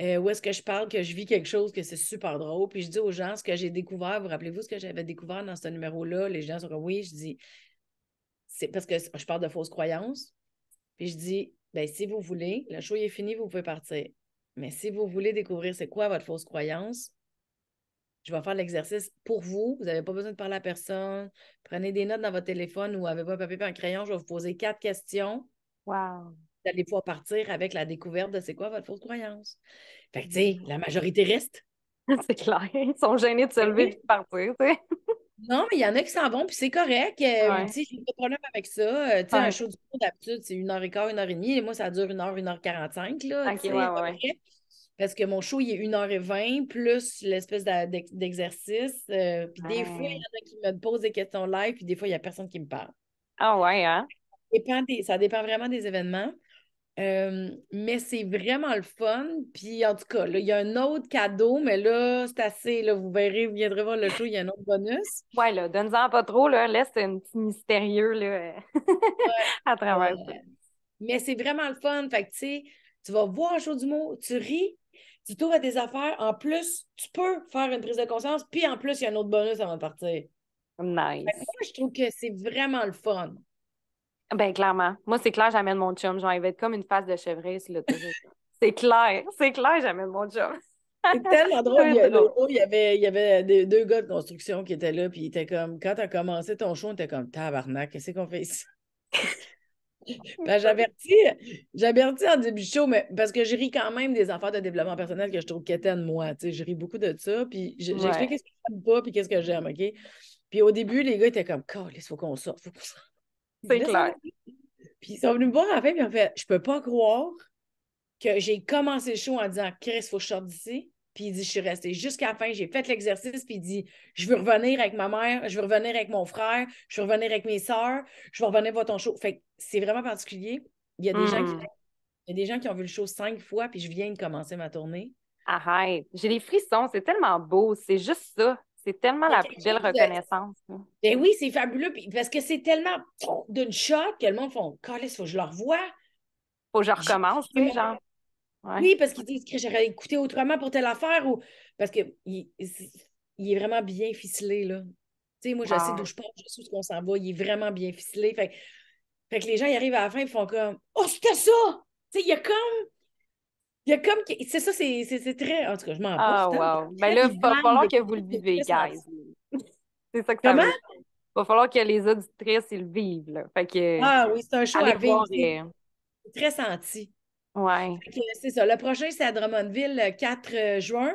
euh, où est-ce que je parle que je vis quelque chose que c'est super drôle. Puis je dis aux gens ce que j'ai découvert. Vous rappelez-vous ce que j'avais découvert dans ce numéro-là? Les gens sont oui. Je dis, c'est parce que je parle de fausses croyances. Puis je dis, ben, si vous voulez, le show est fini, vous pouvez partir. Mais si vous voulez découvrir c'est quoi votre fausse croyance, je vais faire l'exercice pour vous. Vous n'avez pas besoin de parler à personne. Prenez des notes dans votre téléphone ou avez-vous un papier et un crayon. Je vais vous poser quatre questions. Wow. Vous allez pouvoir partir avec la découverte de c'est quoi votre fausse croyance. Fait que, tu sais, la majorité reste. [laughs] C'est clair. Ils sont gênés de se ben lever et de partir, tu sais. Non, mais il y en a qui s'en vont, puis c'est correct. Euh, ouais. J'ai pas de problème avec ça. Euh, un show du monde, d'habitude, c'est une heure et quart, une heure et demie. Et moi, ça dure une heure, une heure quarante-cinq. Ok, parce que mon show, il est une heure et vingt, plus l'espèce d'exercice. Euh, puis des fois, il y ah. en a qui me posent des questions live, puis des fois, il n'y a personne qui me parle. Ah ouais, hein? ça dépend vraiment des événements. Euh, mais c'est vraiment le fun. Puis en tout cas, il y a un autre cadeau, mais là, c'est assez. Là, vous verrez, vous viendrez voir le show, il y a un autre bonus. Ouais, là, donne-en pas trop, là. Laisse un petit mystérieux là, [laughs] à travers. Mais c'est vraiment le fun. Fait que tu sais, tu vas voir un show du mot, tu ris, tu trouves à tes affaires. En plus, tu peux faire une prise de conscience, puis en plus, il y a un autre bonus avant de partir. Nice. Moi, je trouve que c'est vraiment le fun. Ben, clairement. Moi, c'est clair, j'amène mon chum. Genre, il va être comme une face de chevreuil sur c'est clair, c'est clair, j'amène mon chum. C'est tellement [laughs] drôle. Il y, avait, deux gars de construction qui étaient là, puis ils étaient comme, quand t'as commencé ton show, on était comme, tabarnak, qu'est-ce qu'on fait ici? [laughs] ben, j'avertis, j'avertis en début de show, mais parce que je ris quand même des affaires de développement personnel que je trouve de moi. Tu sais, je ris beaucoup de ça, puis j'explique qu'est-ce que j'aime pas, puis qu'est-ce que j'aime, OK? Puis au début, les gars étaient comme, il faut qu'on sorte, faut qu'on sorte. C'est clair. Puis ils sont venus me voir la fait, puis fait, je peux pas croire que j'ai commencé le show en disant Chris, faut que je sorte d'ici. Puis il dit, je suis restée jusqu'à la fin, j'ai fait l'exercice, puis il dit, je veux revenir avec ma mère, je veux revenir avec mon frère, je veux revenir avec mes soeurs, je veux revenir voir ton show. Fait c'est vraiment particulier. Il y, a des gens qui, mm. des gens qui ont vu le show cinq fois, puis je viens de commencer ma tournée. ah Arrête, j'ai des frissons, c'est tellement beau, c'est juste ça. C'est tellement la plus belle euh, reconnaissance. Ben oui, c'est fabuleux. parce que c'est tellement d'une choc. que le monde font il faut que je le revoie. Faut que je recommence, sais, genre. Oui, parce qu'ils disent que j'aurais écouté autrement pour telle affaire ou parce que il, est vraiment bien ficelé, là. Tu sais, moi, je sais d'où je pense, je sais où qu'on s'en va, il est vraiment bien ficelé. Fait... que les gens, ils arrivent à la fin, ils font comme Oh, c'était ça! Tu sais, il y a comme il y a comme. C'est ça, c'est très. En tout cas, je m'en Ah, wow. là, il va falloir que vous le vivez, guys. C'est ça que ça veut. Il va falloir que les auditrices, ils le vivent. Là. Fait que, ah oui, c'est un show à vivre. Euh, c'est très senti. Oui. C'est ça. Le prochain, c'est à Drummondville, le 4 euh, juin.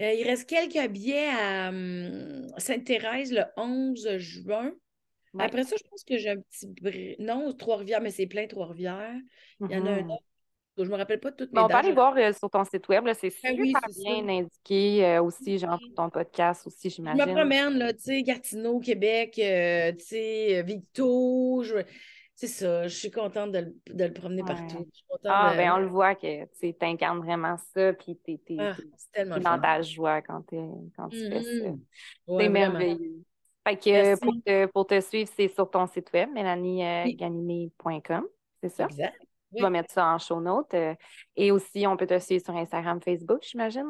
Euh, il reste quelques billets à hum, Sainte-Thérèse le 11 juin. Après ça, je pense que j'ai un petit. Non, Trois-Rivières, mais c'est plein Trois-Rivières. Il y en a un mm-hmm. autre je ne me rappelle pas de toutes mes On va aller voir euh, sur ton site web, c'est ah super bien indiqué euh, aussi, genre ton podcast aussi, j'imagine. Je me promène, là, tu sais, Gatineau, Québec, euh, tu sais, Victo, c'est ça, je suis contente de, de le promener partout. ah, ben on le voit que tu incarnes vraiment ça, puis tu es, t dans ta joie quand, quand tu fais ça. Mm-hmm. c'est merveilleux. pour te, pour te, suivre, c'est sur ton site web, melanieganimé.com, c'est ça? Exact. On va mettre ça en show notes. Euh, et aussi, on peut te suivre sur Instagram, Facebook, j'imagine.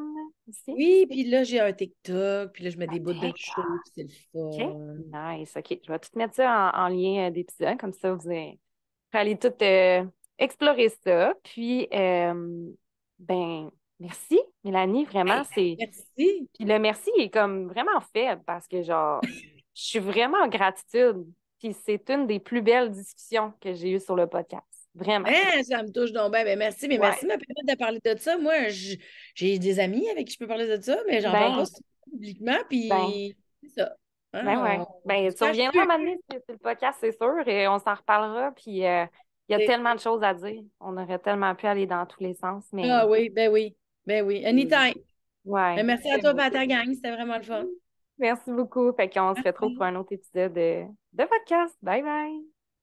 Oui, puis là, j'ai un TikTok, puis là, je mets des bouts de choses, c'est le fun. OK, nice. OK, je vais tout mettre ça en, lien euh, d'épisode, comme ça, vous allez, tout euh, explorer ça. Puis, ben, merci, Mélanie, vraiment. c'est Merci. Puis le merci est comme vraiment faible parce que, genre, je suis vraiment en gratitude. Puis c'est une des plus belles discussions que j'ai eues sur le podcast. Vraiment. Hein, ça me touche donc bien. Ben, merci, mais merci de me permettre de parler de ça. Moi, j'ai des amis avec qui je peux parler de ça, mais j'en parle ben. pas publiquement, puis ben. c'est ça. Ah, ben, ouais. ben, tu sur le podcast, c'est sûr, et on s'en reparlera, puis euh, il y a tellement de choses à dire. On aurait tellement pu aller dans tous les sens, mais... Ah oui, ben oui, ben oui. Mm. Anytime. Ouais. Ben, merci à toi, pour gang, c'était vraiment le fun. Merci beaucoup. On se retrouve pour un autre épisode de, de podcast. Bye bye.